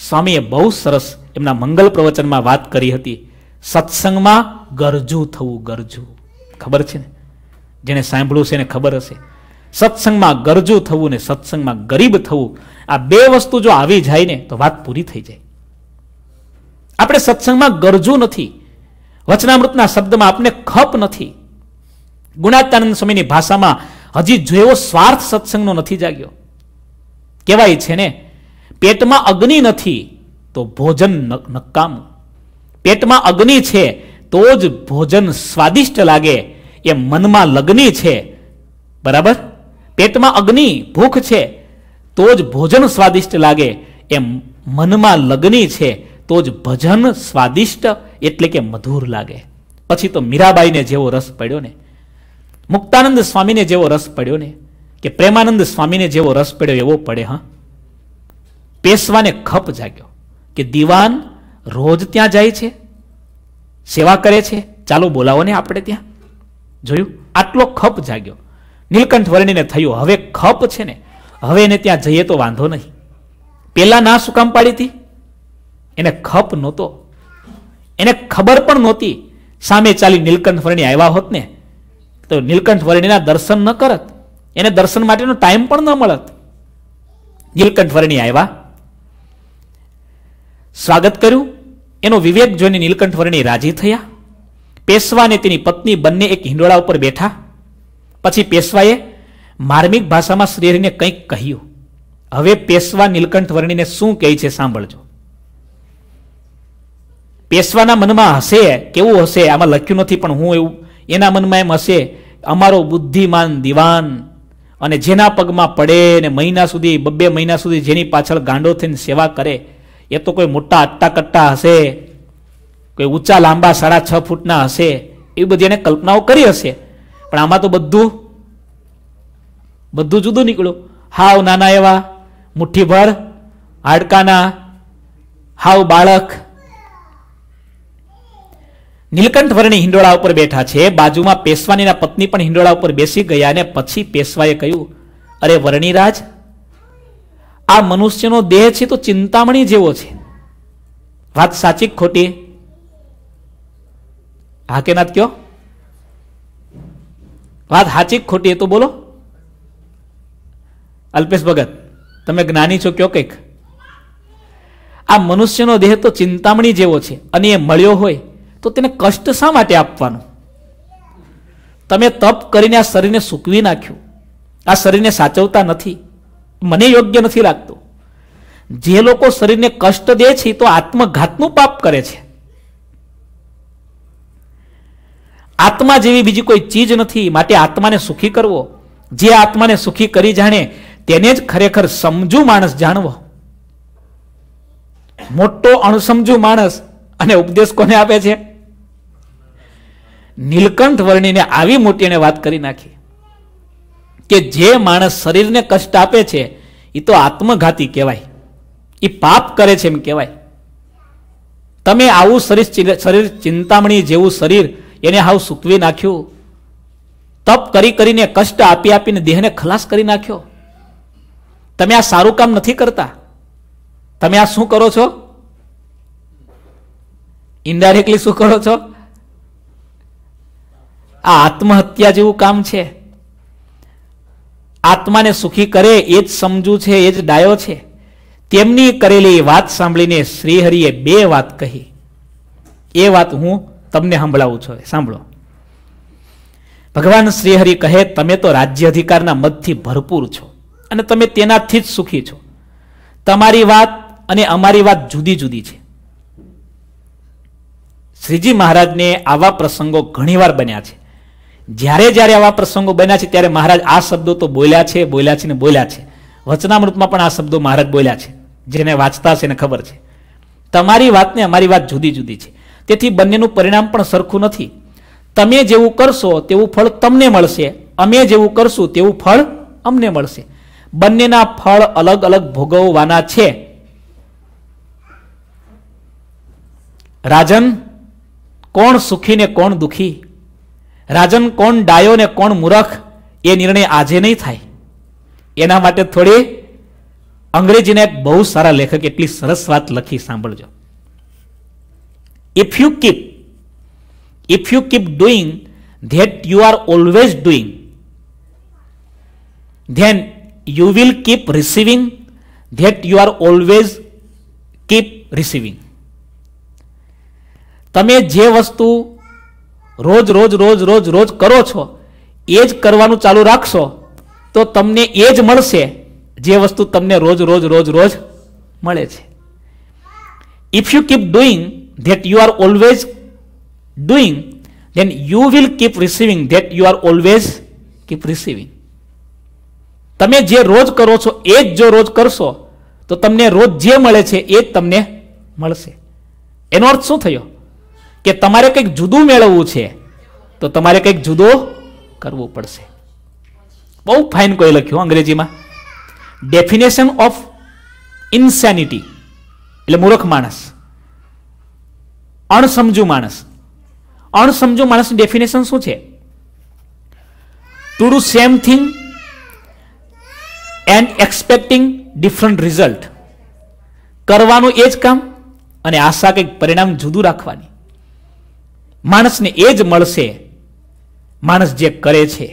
સ્વામીએ બહુ સરસ એમના મંગલ પ્રવચનમાં વાત કરી હતી સત્સંગમાં ગરજુ થવું ગરજુ ખબર છે ને જેને સાંભળ્યું છે એને ખબર હશે સત્સંગમાં ગરજુ થવું ને સત્સંગમાં ગરીબ થવું આ બે વસ્તુ જો આવી જાય ને તો વાત પૂરી થઈ જાય આપણે સત્સંગમાં ગરજું નથી વચનામૃતના શબ્દમાં આપણે ખપ નથી ગુણાત્યાનંદ સ્વામીની ભાષામાં હજી જેવો સ્વાર્થ સત્સંગનો નથી જાગ્યો કહેવાય છે ને પેટમાં અગ્નિ નથી તો ભોજન નકામું પેટમાં અગ્નિ છે તો જ ભોજન સ્વાદિષ્ટ લાગે એ મનમાં લગ્નિ છે બરાબર પેટમાં અગ્નિ ભૂખ છે તો જ ભોજન સ્વાદિષ્ટ લાગે એ મનમાં લગ્નિ છે તો જ ભજન સ્વાદિષ્ટ એટલે કે મધુર લાગે પછી તો મીરાબાઈને જેવો રસ પડ્યો ને મુક્તાનંદ સ્વામીને જેવો રસ પડ્યો ને કે પ્રેમાનંદ સ્વામીને જેવો રસ પડ્યો એવો પડે હા પેશવાને ખપ જાગ્યો કે દીવાન રોજ ત્યાં જાય છે સેવા કરે છે ચાલો બોલાવો ને આપણે ત્યાં જોયું આટલો ખપ જાગ્યો નીલકંઠ વર્ણીને થયું હવે ખપ છે ને હવે એને ત્યાં જઈએ તો વાંધો નહીં પહેલાં ના શું કામ પાડી હતી એને ખપ નહોતો એને ખબર પણ નહોતી સામે ચાલી નીલકંઠ વર્ણી આવ્યા હોત ને તો નીલકંઠ વર્ણીના દર્શન ન કરત એને દર્શન માટેનો ટાઈમ પણ ન મળત નીલકંઠ વર્ણી આવ્યા સ્વાગત કર્યું એનો વિવેક જોઈને નીલકંઠ વર્ણી રાજી થયા પેશવાને તેની પત્ની બંને એક હિંડોળા ઉપર બેઠા પછી પેશવાએ માર્મિક ભાષામાં શ્રી કંઈક કહ્યું હવે પેશવા નીલકંઠ વર્ણીને શું કહે છે સાંભળજો પેશવાના મનમાં હશે કેવું હશે આમાં લખ્યું નથી પણ હું એવું એના મનમાં એમ હશે અમારો બુદ્ધિમાન દિવાન અને જેના પગમાં પડે ને મહિના સુધી બબ્બે મહિના સુધી જેની પાછળ ગાંડો થઈને સેવા કરે એ તો કોઈ મોટા અટ્ટા કટ્ટા હશે કોઈ ઊંચા લાંબા સાડા છ ફૂટના હશે એવી બધી એને કલ્પનાઓ કરી હશે પણ આમાં તો બધું બધું જુદું નીકળ્યું હાવ નાના એવા મુઠ્ઠીભર હાડકાના હાવ બાળક નીલકંઠ વર્ણી હિંડોળા ઉપર બેઠા છે બાજુમાં પેશવાનીના પત્ની પણ હિંડોળા ઉપર બેસી ગયા અને પછી પેશવાએ કહ્યું અરે વર્ણિરાજ આ મનુષ્યનો દેહ છે તો ચિંતામણી જેવો છે વાત સાચી ખોટી હા કે નાથ કયો વાત સાચી ખોટી તો બોલો અલ્પેશ ભગત તમે જ્ઞાની છો કયો કંઈક આ મનુષ્યનો દેહ તો ચિંતામણી જેવો છે અને એ મળ્યો હોય તો તેને કષ્ટ શા માટે આપવાનું તમે તપ કરીને આ શરીરને સૂકવી નાખ્યું આ શરીરને સાચવતા નથી મને યોગ્ય નથી લાગતું જે લોકો શરીરને કષ્ટ દે છે તો આત્મઘાતનું પાપ કરે છે આત્મા જેવી બીજી કોઈ ચીજ નથી માટે આત્માને સુખી કરવો જે આત્માને સુખી કરી જાણે તેને જ ખરેખર સમજુ માણસ જાણવો મોટો અણસમજુ માણસ અને ઉપદેશ કોને આપે છે નીલકંઠ વર્ણીને આવી મોટી એને વાત કરી નાખી કે જે માણસ શરીરને કષ્ટ આપે છે એ તો આત્મઘાતી કહેવાય એ પાપ કરે છે એમ કહેવાય તમે આવું શરીર શરીર ચિંતામણી જેવું શરીર એને હાવ સૂકવી નાખ્યું તપ કરી કરીને કષ્ટ આપી આપીને દેહને ખલાસ કરી નાખ્યો તમે આ સારું કામ નથી કરતા તમે આ શું કરો છો ઇન્ડાયરેક્ટલી શું કરો છો આ આત્મહત્યા જેવું કામ છે આત્માને સુખી કરે એ જ સમજુ છે એ જ ડાયો છે તેમની કરેલી વાત સાંભળીને શ્રીહરિએ બે વાત કહી એ વાત હું તમને સંભળાવું છું સાંભળો ભગવાન શ્રીહરિ કહે તમે તો રાજ્ય અધિકારના મતથી ભરપૂર છો અને તમે તેનાથી જ સુખી છો તમારી વાત અને અમારી વાત જુદી જુદી છે શ્રીજી મહારાજને આવા પ્રસંગો ઘણીવાર બન્યા છે જ્યારે જ્યારે આવા પ્રસંગો બન્યા છે ત્યારે મહારાજ આ શબ્દો તો બોલ્યા છે બોલ્યા છે ને બોલ્યા છે વચનામૃતમાં પણ આ શબ્દો મહારાજ બોલ્યા છે જેને વાંચતા છે એને ખબર છે તમારી વાતને અમારી વાત જુદી જુદી છે તેથી બંનેનું પરિણામ પણ સરખું નથી તમે જેવું કરશો તેવું ફળ તમને મળશે અમે જેવું કરશું તેવું ફળ અમને મળશે બંનેના ફળ અલગ અલગ ભોગવવાના છે રાજન કોણ સુખી ને કોણ દુખી રાજન કોણ ડાયો ને કોણ મૂરખ એ નિર્ણય આજે નહીં થાય એના માટે થોડી અંગ્રેજીના એક બહુ સારા લેખક એટલી સરસ વાત લખી સાંભળજો if you keep if you keep doing that you are always doing then you will keep receiving that you are always keep receiving તમે જે વસ્તુ રોજ રોજ રોજ રોજ રોજ કરો છો એ જ કરવાનું ચાલુ રાખશો તો તમને એ જ મળશે જે વસ્તુ તમને રોજ રોજ રોજ રોજ મળે છે if you keep doing that you are always doing then you will keep receiving that you are always keep receiving તમે જે રોજ કરો છો એ જ જો રોજ કરશો તો તમને રોજ જે મળે છે એ જ તમને મળશે એનો અર્થ શું થયો કે તમારે કંઈક જુદું મેળવવું છે તો તમારે કંઈક જુદો કરવું પડશે બહુ ફાઇન કોઈ લખ્યું અંગ્રેજીમાં ડેફિનેશન ઓફ ઇન્સેનિટી એટલે મૂર્ખ માણસ અણસમજુ માણસ અણસમજુ માણસની ડેફિનેશન શું છે to do same thing and expecting different result કરવાનું એ જ કામ અને આશા કંઈક પરિણામ જુદું રાખવાની માણસને એ જ મળશે માણસ જે કરે છે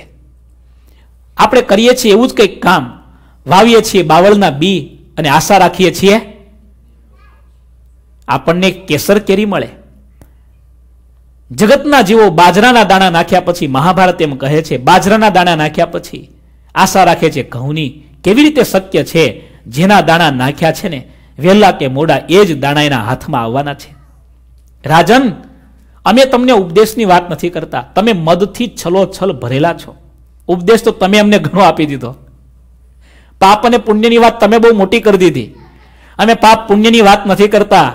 આપણે કરીએ છીએ એવું જ કંઈક કામ વાવીએ છીએ બાવળના બી અને આશા રાખીએ છીએ આપણને કેસર કેરી મળે જગતના જીવો બાજરાના દાણા નાખ્યા પછી મહાભારત એમ કહે છે બાજરાના દાણા નાખ્યા પછી આશા રાખે છે ઘઉંની કેવી રીતે શક્ય છે જેના દાણા નાખ્યા છે ને વહેલા કે મોડા એ જ દાણા એના હાથમાં આવવાના છે રાજન અમે તમને ઉપદેશની વાત નથી કરતા તમે મદથી છલોછલ ભરેલા છો ઉપદેશ તો તમે અમને ઘણો આપી દીધો પાપ અને પુણ્યની વાત તમે બહુ મોટી કરી દીધી અમે પાપ પુણ્યની વાત નથી કરતા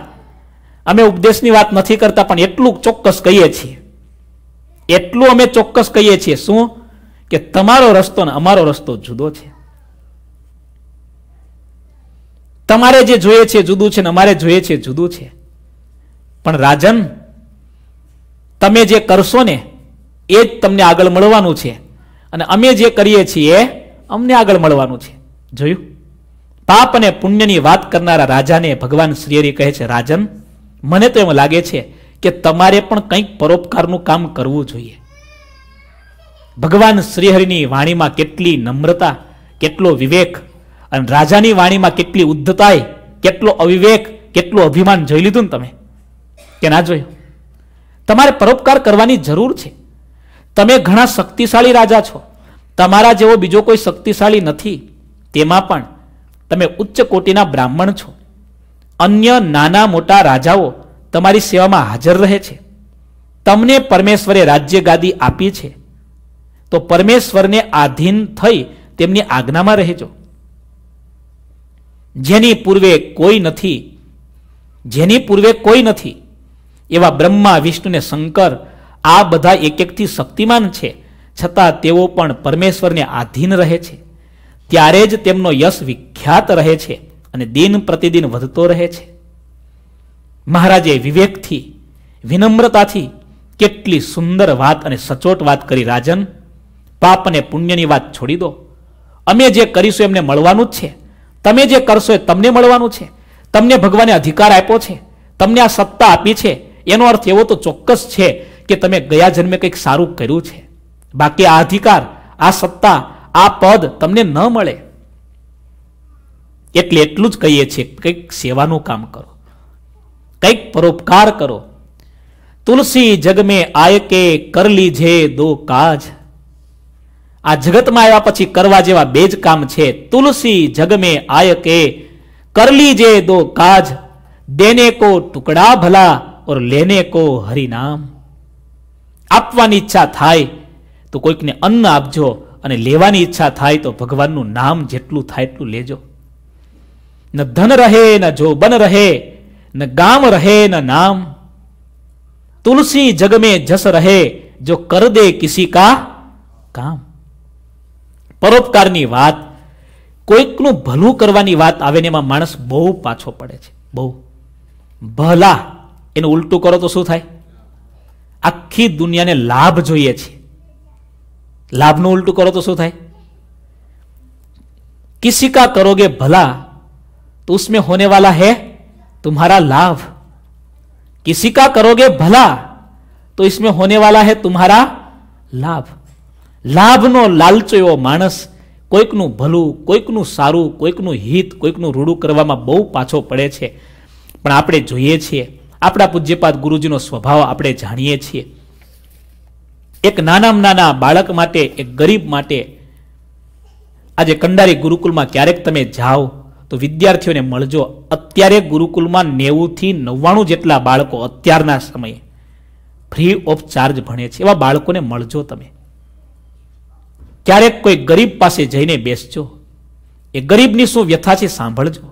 અમે ઉપદેશની વાત નથી કરતા પણ એટલું ચોક્કસ કહીએ છીએ એટલું અમે ચોક્કસ કહીએ છીએ શું કે તમારો રસ્તો ને અમારો રસ્તો જુદો છે તમારે જે જોઈએ છે જુદું છે ને અમારે જોઈએ છે જુદું છે પણ રાજન તમે જે કરશો ને એ જ તમને આગળ મળવાનું છે અને અમે જે કરીએ છીએ અમને આગળ મળવાનું છે જોયું પાપ અને પુણ્યની વાત કરનારા રાજાને ભગવાન શ્રીહરિ કહે છે રાજન મને તો એમ લાગે છે કે તમારે પણ કંઈક પરોપકારનું કામ કરવું જોઈએ ભગવાન શ્રીહરિની વાણીમાં કેટલી નમ્રતા કેટલો વિવેક અને રાજાની વાણીમાં કેટલી ઉદ્ધતાય કેટલો અવિવેક કેટલું અભિમાન જોઈ લીધું ને તમે કે ના જોયું તમારે પરોપકાર કરવાની જરૂર છે તમે ઘણા શક્તિશાળી રાજા છો તમારા જેવો બીજો કોઈ શક્તિશાળી નથી તેમાં પણ તમે ઉચ્ચ કોટીના બ્રાહ્મણ છો અન્ય નાના મોટા રાજાઓ તમારી સેવામાં હાજર રહે છે તમને પરમેશ્વરે રાજ્ય ગાદી આપી છે તો પરમેશ્વરને આધીન થઈ તેમની આજ્ઞામાં રહેજો જેની પૂર્વે કોઈ નથી જેની પૂર્વે કોઈ નથી એવા બ્રહ્મા વિષ્ણુને શંકર આ બધા એક એકથી શક્તિમાન છે છતાં તેઓ પણ પરમેશ્વરને આધીન રહે છે ત્યારે જ તેમનો યશ વિખ્યાત રહે છે અને દિન પ્રતિદિન વધતો રહે છે મહારાજે વિવેકથી વિનમ્રતાથી કેટલી સુંદર વાત અને સચોટ વાત કરી રાજન પાપ અને પુણ્યની વાત છોડી દો અમે જે કરીશું એમને મળવાનું જ છે તમે જે કરશો એ તમને મળવાનું છે તમને ભગવાને અધિકાર આપ્યો છે તમને આ સત્તા આપી છે એનો અર્થ એવો તો ચોક્કસ છે કે તમે ગયા જન્મે કંઈક સારું કર્યું છે બાકી આ અધિકાર આ સત્તા આ પદ તમને ન મળે એટલે એટલું જ કહીએ છીએ કંઈક સેવાનું કામ કરો કંઈક પરોપકાર કરો તુલસી જગ આયકે કર લીજે દો કાજ આ જગતમાં આવ્યા પછી કરવા જેવા બે જ કામ છે તુલસી જગમે મેં આયકે કર લીજે દો કાજ દેને કો ટુકડા ભલા ઓર લેને કો હરિનામ આપવાની ઈચ્છા થાય તો કોઈકને અન્ન આપજો અને લેવાની ઈચ્છા થાય તો ભગવાનનું નામ જેટલું થાય એટલું લેજો ન ધન રહે ન જોબન રહે ન ગામ રહે ન નામ તુલસી જગમે જસ રહે જો કર દે કિસી કા કામ પરોપકારની વાત કોઈકનું ભલું કરવાની વાત આવે ને એમાં માણસ બહુ પાછો પડે છે બહુ ભલા એનું ઉલટું કરો તો શું થાય આખી દુનિયાને લાભ જોઈએ છે લાભનું ઉલટું કરો તો શું થાય કિસી કા કરોગે ભલા તો ઉસમે હોને વાલા હે तुम्हारा लाभ किसी का करोगे भला તો इसमें होने वाला है तुम्हारा લાભ લાભનો લાલચો એવો માણસ કોઈકનું ભલું કોઈકનું સારું કોઈકનું હિત કોઈકનું રૂડું કરવામાં બહુ પાછો પડે છે પણ આપણે જોઈએ છીએ આપણા પૂજ્યપાદ ગુરુજીનો સ્વભાવ આપણે જાણીએ છીએ એક નાનામાં નાના બાળક માટે એક ગરીબ માટે આજે કંડારી ગુરુકુલમાં ક્યારેક તમે જાઓ તો વિદ્યાર્થીઓને મળજો અત્યારે ગુરુકુલમાં નેવુંથી નવ્વાણું જેટલા બાળકો અત્યારના સમયે ફ્રી ઓફ ચાર્જ ભણે છે એવા બાળકોને મળજો તમે ક્યારેક કોઈ ગરીબ પાસે જઈને બેસજો એ ગરીબની શું વ્યથા છે સાંભળજો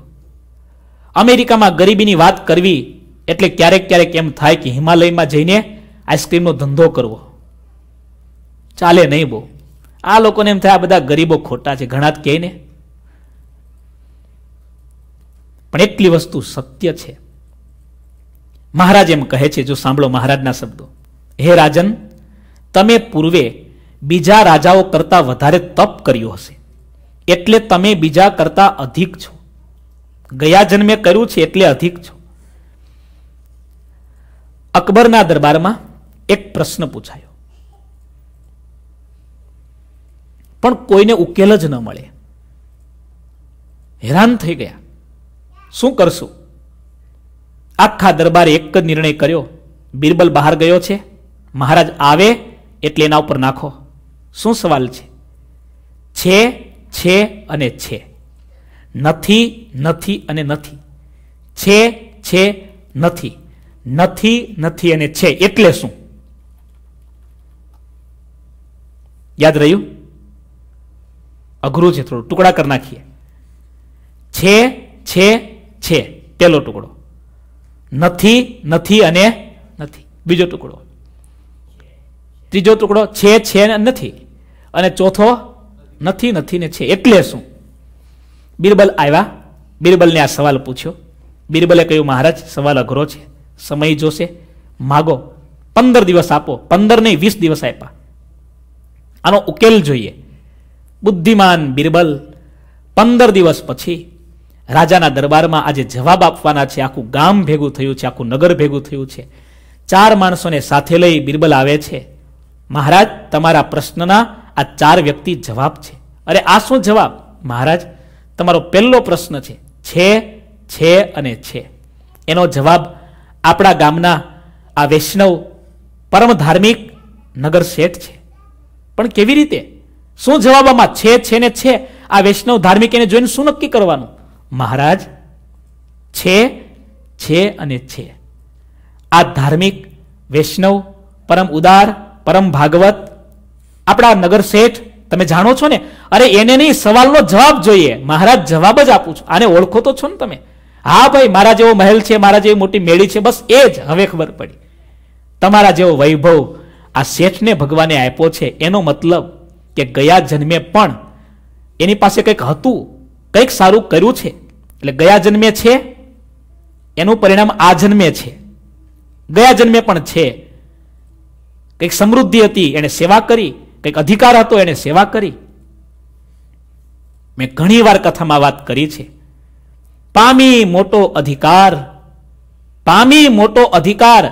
અમેરિકામાં ગરીબીની વાત કરવી એટલે ક્યારેક ક્યારેક એમ થાય કે હિમાલયમાં જઈને આઈસ્ક્રીમનો ધંધો કરવો ચાલે નહીં બહુ આ લોકોને એમ થાય આ બધા ગરીબો ખોટા છે ઘણા જ કહે ને પણ એટલી વસ્તુ સત્ય છે મહારાજ એમ કહે છે જો સાંભળો મહારાજના શબ્દો હે રાજન તમે પૂર્વે બીજા રાજાઓ કરતા વધારે તપ કર્યું હશે એટલે તમે બીજા કરતા અધિક છો ગયા જન્મે કર્યું છે એટલે અધિક છો અકબરના દરબારમાં એક પ્રશ્ન પૂછાયો પણ કોઈને ઉકેલ જ ન મળે હેરાન થઈ ગયા શું કરશું આખા દરબારે એક જ નિર્ણય કર્યો બિરબલ બહાર ગયો છે મહારાજ આવે એટલે એના ઉપર નાખો શું સવાલ છે છે છે અને છે નથી નથી અને નથી છે છે નથી નથી નથી અને છે એટલે શું યાદ રહ્યું અઘરું છે થોડું ટુકડા કરી નાખીએ છે છે છે પહેલો ટુકડો નથી નથી અને નથી બીજો ટુકડો ત્રીજો ટુકડો છે છે ને નથી અને ચોથો નથી નથી ને છે એટલે શું બિરબલ આવ્યા બિરબલને આ સવાલ પૂછ્યો બિરબલે કહ્યું મહારાજ સવાલ અઘરો છે સમય જોશે માગો પંદર દિવસ આપો પંદર નહીં વીસ દિવસ આપ્યા આનો ઉકેલ જોઈએ બુદ્ધિમાન બિરબલ પંદર દિવસ પછી રાજાના દરબારમાં આજે જવાબ આપવાના છે આખું ગામ ભેગું થયું છે આખું નગર ભેગું થયું છે ચાર માણસોને સાથે લઈ બિરબલ આવે છે મહારાજ તમારા પ્રશ્નના આ ચાર વ્યક્તિ જવાબ છે અરે આ શું જવાબ મહારાજ તમારો પહેલો પ્રશ્ન છે છે છે અને છે એનો જવાબ આપણા ગામના આ વૈષ્ણવ પરમ ધાર્મિક નગર શેઠ છે પણ કેવી રીતે શું જવાબમાં છે છે ને છે આ વૈષ્ણવ ધાર્મિક એને જોઈને શું નક્કી કરવાનું મહારાજ છે છે અને છે આ ધાર્મિક વૈષ્ણવ પરમ ઉદાર પરમ ભાગવત આપણા નગર શેઠ તમે જાણો છો ને અરે એને નહીં સવાલનો જવાબ જોઈએ મહારાજ જવાબ જ આપું છું આને ઓળખો તો છો ને તમે હા ભાઈ મારા જેવો મહેલ છે મારા જેવી મોટી મેળી છે બસ એ જ હવે ખબર પડી તમારા જેવો વૈભવ આ શેઠને ભગવાને આપ્યો છે એનો મતલબ કે ગયા જન્મે પણ એની પાસે કંઈક હતું કંઈક સારું કર્યું છે એટલે ગયા જન્મે છે એનું પરિણામ આ જન્મે છે ગયા જન્મે પણ છે કંઈક સમૃદ્ધિ હતી એણે સેવા કરી કંઈક અધિકાર હતો એણે સેવા કરી મેં ઘણી વાર કથામાં વાત કરી છે પામી મોટો અધિકાર પામી મોટો અધિકાર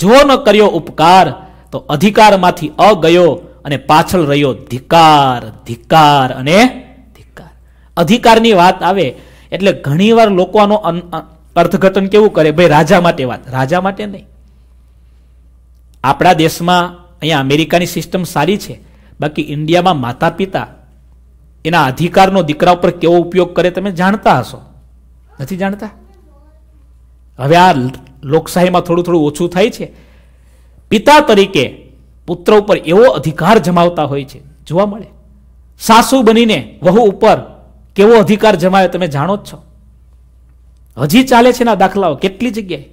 જો ન કર્યો ઉપકાર તો અધિકારમાંથી અ ગયો અને પાછળ રહ્યો ધિકાર ધિકાર અને ધિકાર અધિકારની વાત આવે એટલે ઘણીવાર લોકો આનો અર્થઘટન કેવું કરે ભાઈ રાજા માટે વાત રાજા માટે નહીં આપણા દેશમાં અહીંયા અમેરિકાની સિસ્ટમ સારી છે બાકી ઇન્ડિયામાં માતા પિતા એના અધિકારનો દીકરા ઉપર કેવો ઉપયોગ કરે તમે જાણતા હશો નથી જાણતા હવે આ લોકશાહીમાં થોડું થોડું ઓછું થાય છે પિતા તરીકે પુત્ર ઉપર એવો અધિકાર જમાવતા હોય છે જોવા મળે સાસુ બનીને વહુ ઉપર કેવો અધિકાર જમાવે તમે જાણો જ છો હજી ચાલે છે ના દાખલાઓ કેટલી જગ્યાએ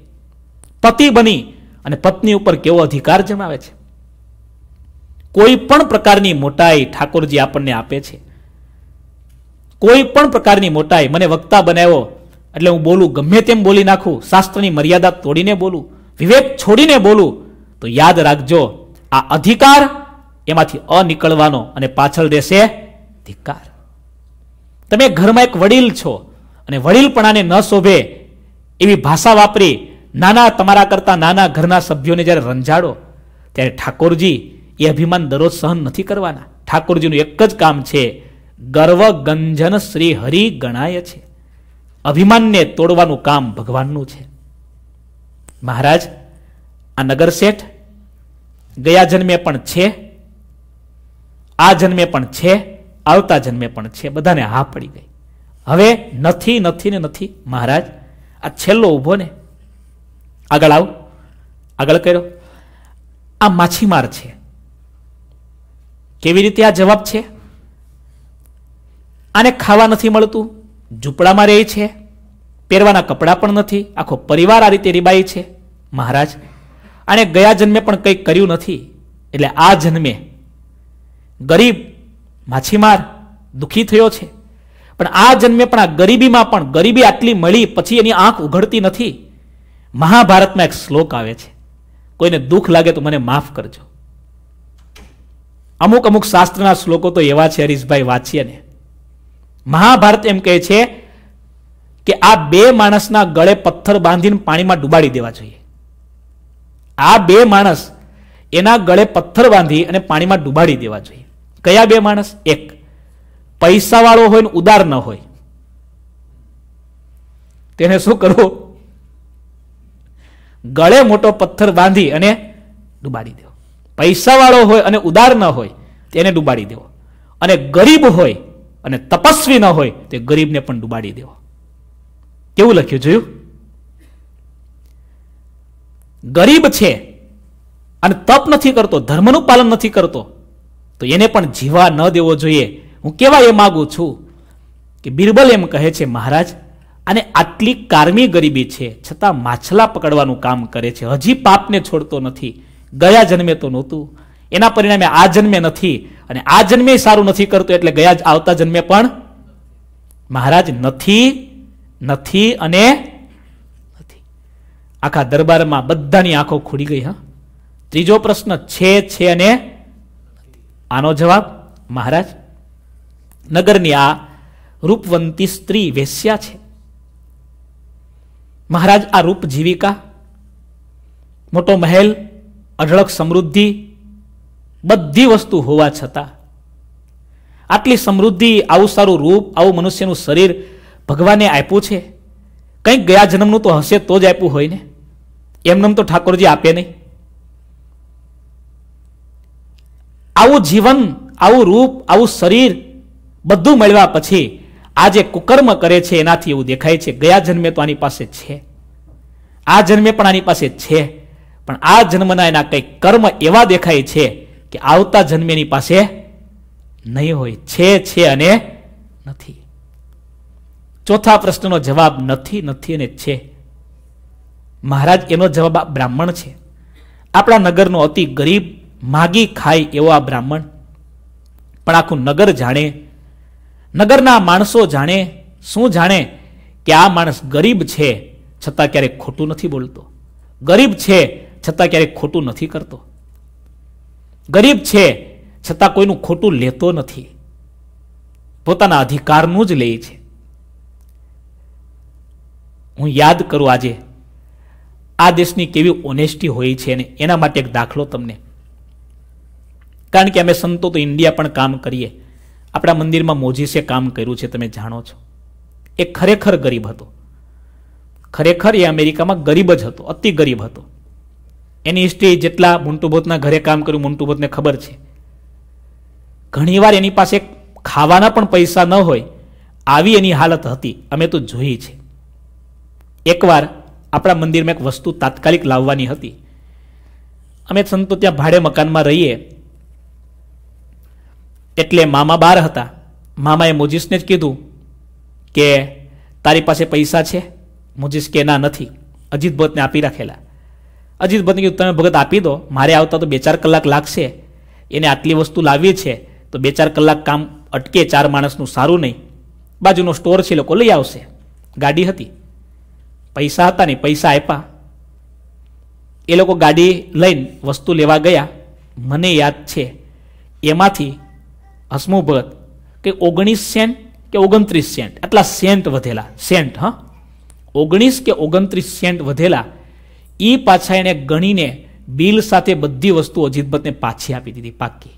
પતિ બની અને પત્ની ઉપર કેવો અધિકાર જમાવે છે કોઈ પણ પ્રકારની મોટાઈ ઠાકોરજી આપણને આપે છે કોઈ પણ પ્રકારની મોટાઈ મને વક્તા બનાવ્યો એટલે હું બોલું ગમે તેમ બોલી નાખું શાસ્ત્રની મર્યાદા તોડીને બોલું વિવેક છોડીને બોલું તો યાદ રાખજો આ અધિકાર એમાંથી અનિકળવાનો અને પાછળ દેશે ધિકાર તમે ઘરમાં એક વડીલ છો અને વડીલપણાને ન શોભે એવી ભાષા વાપરી નાના તમારા કરતા નાના ઘરના સભ્યોને જ્યારે રંજાડો ત્યારે ઠાકોરજી એ અભિમાન દરરોજ સહન નથી કરવાના ઠાકોરજીનું એક જ કામ છે ગર્વ ગંજન શ્રી હરિ ગણાય છે અભિમાનને તોડવાનું કામ ભગવાનનું છે મહારાજ આ નગર શેઠ ગયા જન્મે પણ છે આ જન્મે પણ છે આવતા જન્મે પણ છે બધાને હા પડી ગઈ હવે નથી નથી ને નથી મહારાજ આ છેલ્લો ઊભો ને આગળ આવ આગળ કર્યો આ માછીમાર છે કેવી રીતે આ જવાબ છે આને ખાવા નથી મળતું ઝૂંપડામાં રહે છે પહેરવાના કપડાં પણ નથી આખો પરિવાર આ રીતે રીબાય છે મહારાજ આણે ગયા જન્મે પણ કંઈક કર્યું નથી એટલે આ જન્મે ગરીબ માછીમાર દુઃખી થયો છે પણ આ જન્મે પણ આ ગરીબીમાં પણ ગરીબી આટલી મળી પછી એની આંખ ઉઘડતી નથી મહાભારતમાં એક શ્લોક આવે છે કોઈને દુઃખ લાગે તો મને માફ કરજો અમુક અમુક શાસ્ત્રના શ્લોકો તો એવા છે હરીશભાઈ વાંચીએ ને મહાભારત એમ કહે છે કે આ બે માણસના ગળે પથ્થર બાંધીને પાણીમાં ડુબાડી દેવા જોઈએ આ બે માણસ એના ગળે પથ્થર બાંધી અને પાણીમાં ડુબાડી દેવા જોઈએ કયા બે માણસ એક પૈસાવાળો હોય ને ઉદાર ન હોય તેને શું કરવું ગળે મોટો પથ્થર બાંધી અને ડુબાડી દેવો પૈસાવાળો હોય અને ઉદાર ન હોય તેને ડુબાડી દેવો અને ગરીબ હોય અને તપસ્વી ન હોય તે ગરીબને પણ ડુબાડી દેવો કેવું લખ્યું જોયું ગરીબ છે અને તપ નથી કરતો ધર્મનું પાલન નથી કરતો તો એને પણ જીવા ન દેવો જોઈએ હું કેવા એ માગું છું કે બિરબલ એમ કહે છે મહારાજ અને આટલી કારમી ગરીબી છે છતાં માછલા પકડવાનું કામ કરે છે હજી પાપને છોડતો નથી ગયા જન્મે તો નહોતું એના પરિણામે આ જન્મે નથી અને આ જન્મે સારું નથી કરતું એટલે ગયા આવતા જન્મે પણ મહારાજ નથી નથી અને નથી આખા દરબારમાં બધાની આંખો ખુલી ગઈ હા ત્રીજો પ્રશ્ન છે છે અને આનો જવાબ મહારાજ નગરની આ રૂપવંતી સ્ત્રી વેશ્યા છે મહારાજ આ રૂપ જીવિકા મોટો મહેલ અઢળક સમૃદ્ધિ બધી વસ્તુ હોવા છતાં આટલી સમૃદ્ધિ આવું સારું રૂપ આવું મનુષ્યનું શરીર ભગવાને આપ્યું છે કંઈક ગયા જન્મનું તો હશે તો જ આપ્યું હોય ને એમનેમ તો ઠાકોરજી આપે નહીં આવું જીવન આવું રૂપ આવું શરીર બધું મળ્યા પછી આ જે કુકર્મ કરે છે એનાથી એવું દેખાય છે ગયા જન્મે તો આની પાસે છે આ જન્મે પણ આની પાસે છે પણ આ જન્મના એના કંઈક કર્મ એવા દેખાય છે કે આવતા જન્મેની પાસે નહીં હોય છે છે અને નથી ચોથા પ્રશ્નનો જવાબ નથી નથી અને છે મહારાજ એનો જવાબ આ બ્રાહ્મણ છે આપણા નગરનો અતિ ગરીબ માગી ખાય એવો આ બ્રાહ્મણ પણ આખું નગર જાણે નગરના માણસો જાણે શું જાણે કે આ માણસ ગરીબ છે છતાં ક્યારેક ખોટું નથી બોલતો ગરીબ છે છતાં ક્યારેક ખોટું નથી કરતો ગરીબ છે છતાં કોઈનું ખોટું લેતો નથી પોતાના અધિકારનું જ લે છે હું યાદ કરું આજે આ દેશની કેવી ઓનેસ્ટી હોય છે અને એના માટે એક દાખલો તમને કારણ કે અમે સંતો તો ઇન્ડિયા પણ કામ કરીએ આપણા મંદિરમાં મોજીસે કામ કર્યું છે તમે જાણો છો એ ખરેખર ગરીબ હતો ખરેખર એ અમેરિકામાં ગરીબ જ હતો અતિ ગરીબ હતો એની હિસ્ટ્રી જેટલા મુન્ટુભૂતના ઘરે કામ કર્યું મુન્ટુભૂતને ખબર છે ઘણીવાર એની પાસે ખાવાના પણ પૈસા ન હોય આવી એની હાલત હતી અમે તો જોઈ છે એકવાર આપણા મંદિરમાં એક વસ્તુ તાત્કાલિક લાવવાની હતી અમે સંતો ત્યાં ભાડે મકાનમાં રહીએ એટલે મામા બાર હતા મામાએ મોજીસને જ કીધું કે તારી પાસે પૈસા છે મોજીસ કે ના નથી અજીત ભટ્ટને આપી રાખેલા અજીત ભટ્ટને કીધું તમે ભગત આપી દો મારે આવતા તો બે ચાર કલાક લાગશે એને આટલી વસ્તુ લાવીએ છે તો બે ચાર કલાક કામ અટકે ચાર માણસનું સારું નહીં બાજુનો સ્ટોર છે લોકો લઈ આવશે ગાડી હતી પૈસા હતા નહીં પૈસા આપ્યા એ લોકો ગાડી લઈને વસ્તુ લેવા ગયા મને યાદ છે એમાંથી હસમુખ ભગત કે ઓગણીસ સેન્ટ કે ઓગણત્રીસ સેન્ટ આટલા સેન્ટ વધેલા સેન્ટ હા ઓગણીસ કે ઓગણત્રીસ સેન્ટ વધેલા એ પાછા એને ગણીને બિલ સાથે બધી વસ્તુઓ અજીતભટ્ટને પાછી આપી દીધી પાકી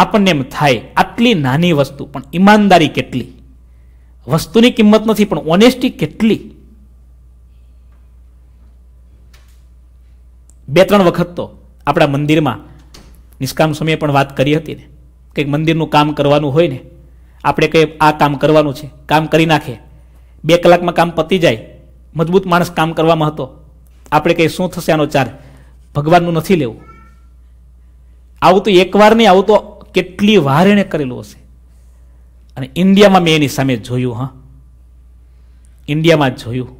આપણને એમ થાય આટલી નાની વસ્તુ પણ ઈમાનદારી કેટલી વસ્તુની કિંમત નથી પણ ઓનેસ્ટી કેટલી બે ત્રણ વખત તો આપણા મંદિરમાં નિષ્કામ સમયે પણ વાત કરી હતી ને કંઈક મંદિરનું કામ કરવાનું હોય ને આપણે કંઈ આ કામ કરવાનું છે કામ કરી નાખે બે કલાકમાં કામ પતી જાય મજબૂત માણસ કામ કરવામાં હતો આપણે કંઈ શું થશે આનો ચાર ભગવાનનું નથી લેવું આવું તો એકવાર નહીં આવું તો કેટલી વાર એણે કરેલું હશે અને ઇન્ડિયામાં મેં એની સામે જોયું હા ઇન્ડિયામાં જ જોયું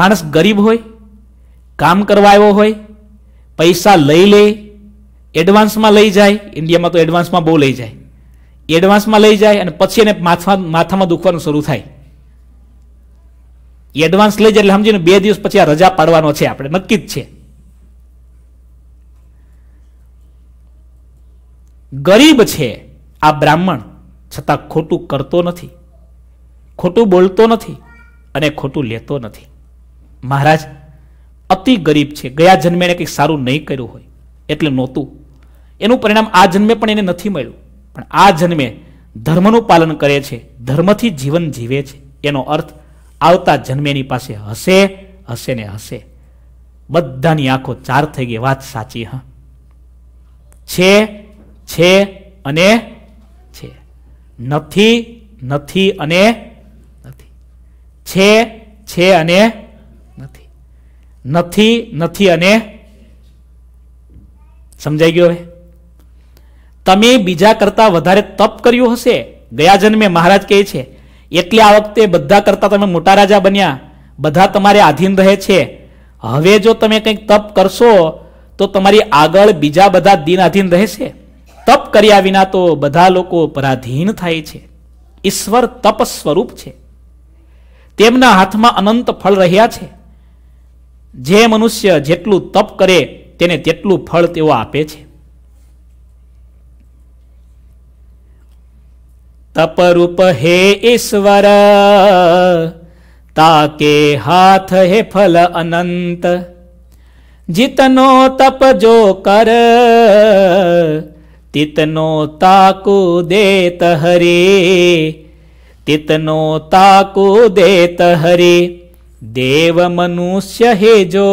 માણસ ગરીબ હોય કામ કરવા આવ્યો હોય પૈસા લઈ લે એડવાન્સમાં લઈ જાય ઇન્ડિયામાં તો એડવાન્સમાં બહુ લઈ જાય એડવાન્સમાં લઈ જાય અને પછી એને માથા માથામાં દુખવાનું શરૂ થાય એડવાન્સ લઈ જાય એટલે સમજીને બે દિવસ પછી આ રજા પાડવાનો છે આપણે નક્કી જ છે ગરીબ છે આ બ્રાહ્મણ છતાં ખોટું કરતો નથી ખોટું બોલતો નથી અને ખોટું લેતો નથી મહારાજ અતિ ગરીબ છે ગયા જન્મે એણે કંઈક સારું નહીં કર્યું હોય એટલે નહોતું એનું પરિણામ આ જન્મે પણ એને નથી મળ્યું પણ આ જન્મે ધર્મનું પાલન કરે છે ધર્મથી જીવન જીવે છે એનો અર્થ આવતા જન્મેની પાસે હશે હશે ને હશે બધાની આંખો ચાર થઈ ગઈ વાત સાચી હા છે છે અને છે નથી નથી અને નથી છે છે અને નથી નથી નથી અને સમજાઈ ગયો હવે તમે બીજા કરતાં વધારે તપ કર્યું હશે ગયા જન્મે મહારાજ કહે છે એટલે આ વખતે બધા કરતાં તમે મોટા રાજા બન્યા બધા તમારે આધીન રહે છે હવે જો તમે કંઈક તપ કરશો તો તમારી આગળ બીજા બધા દિન આધીન રહેશે તપ કર્યા વિના તો બધા લોકો પરાધીન થાય છે ઈશ્વર તપ સ્વરૂપ છે તેમના હાથમાં અનંત ફળ રહ્યા છે જે મનુષ્ય જેટલું તપ કરે તેને તેટલું ફળ તેઓ આપે છે तपरूप हे ईश्वर ताके हाथ हे फल अनंत जितनो तप जो कर तितनो ताकु देत हरे तितनो ताकु देत हरे देव मनुष्य हे जो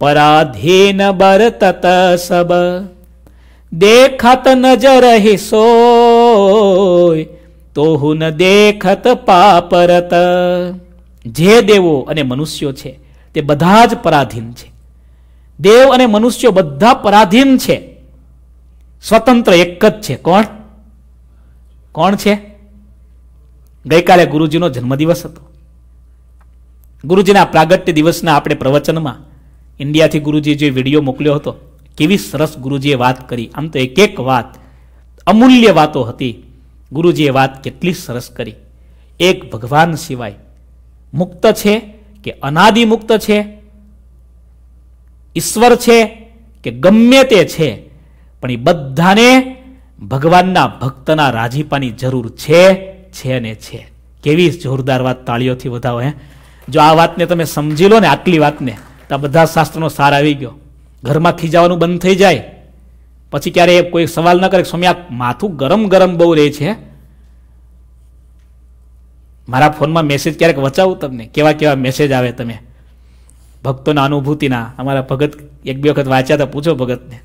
पराधीन बरतत सब દેખત નજર હિસોય તોહુન દેખત પાપરત જે દેવો અને મનુષ્યો છે તે બધા જ પરાધીન છે દેવ અને મનુષ્યો બધા પરાધીન છે સ્વતંત્ર એક જ છે કોણ કોણ છે ગઈકાલે ગુરુજીનો જન્મદિવસ હતો ગુરુજીના પ્રાગટ્ય દિવસના આપણે પ્રવચનમાં ઇન્ડિયાથી ગુરુજી જે વિડીયો મોકલ્યો હતો કેવી સરસ ગુરુજીએ વાત કરી આમ તો એક એક વાત અમૂલ્ય વાતો હતી ગુરુજીએ વાત કેટલી સરસ કરી એક ભગવાન સિવાય મુક્ત છે કે અનાદિ મુક્ત છે ઈશ્વર છે કે ગમે તે છે પણ એ બધાને ભગવાનના ભક્તના રાજીપાની જરૂર છે છે ને છે કેવી જોરદાર વાત તાળીઓથી વધાવો હે જો આ વાતને તમે સમજી લો ને આટલી વાતને તો આ બધા શાસ્ત્રનો સાર આવી ગયો ઘરમાં ખીજાવાનું બંધ થઈ જાય પછી ક્યારે કોઈ સવાલ ન કરે સ્વામી આ માથું ગરમ ગરમ બહુ રહે છે મારા ફોનમાં મેસેજ ક્યારેક વચાવું તમને કેવા કેવા મેસેજ આવે તમે ભક્તોના અનુભૂતિના અમારા ભગત એક બે વખત વાંચ્યા હતા પૂછો ભગતને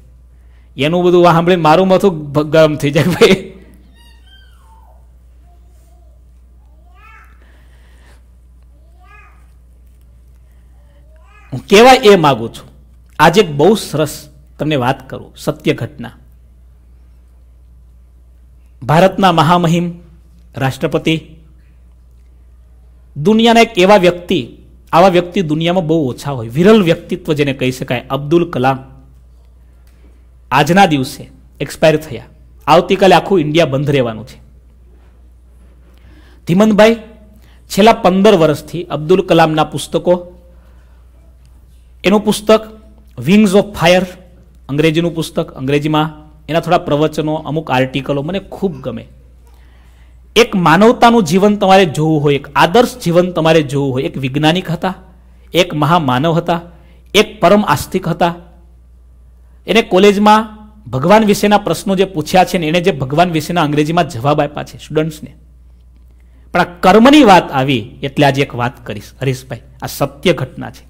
એનું બધું સાંભળીને મારું માથું ગરમ થઈ જાય ભાઈ હું કેવા એ માગું છું આજે એક બહુ સરસ તમને વાત કરું સત્ય ઘટના ભારતના મહામહિમ રાષ્ટ્રપતિ દુનિયાના એક એવા વ્યક્તિ આવા વ્યક્તિ દુનિયામાં બહુ ઓછા હોય વિરલ વ્યક્તિત્વ જેને કહી શકાય અબ્દુલ કલામ આજના દિવસે એક્સપાયર થયા આવતીકાલે આખું ઇન્ડિયા બંધ રહેવાનું છે ધીમનભાઈ છેલ્લા પંદર વર્ષથી અબ્દુલ કલામના પુસ્તકો એનું પુસ્તક વિંગ્સ ઓફ ફાયર અંગ્રેજીનું પુસ્તક અંગ્રેજીમાં એના થોડા પ્રવચનો અમુક આર્ટિકલો મને ખૂબ ગમે એક માનવતાનું જીવન તમારે જોવું હોય એક આદર્શ જીવન તમારે જોવું હોય એક વૈજ્ઞાનિક હતા એક મહામાનવ હતા એક પરમ આસ્તિક હતા એને કોલેજમાં ભગવાન વિશેના પ્રશ્નો જે પૂછ્યા છે ને એણે જે ભગવાન વિશેના અંગ્રેજીમાં જવાબ આપ્યા છે સ્ટુડન્ટ્સને પણ આ કર્મની વાત આવી એટલે આજે એક વાત કરીશ હરીશભાઈ આ સત્ય ઘટના છે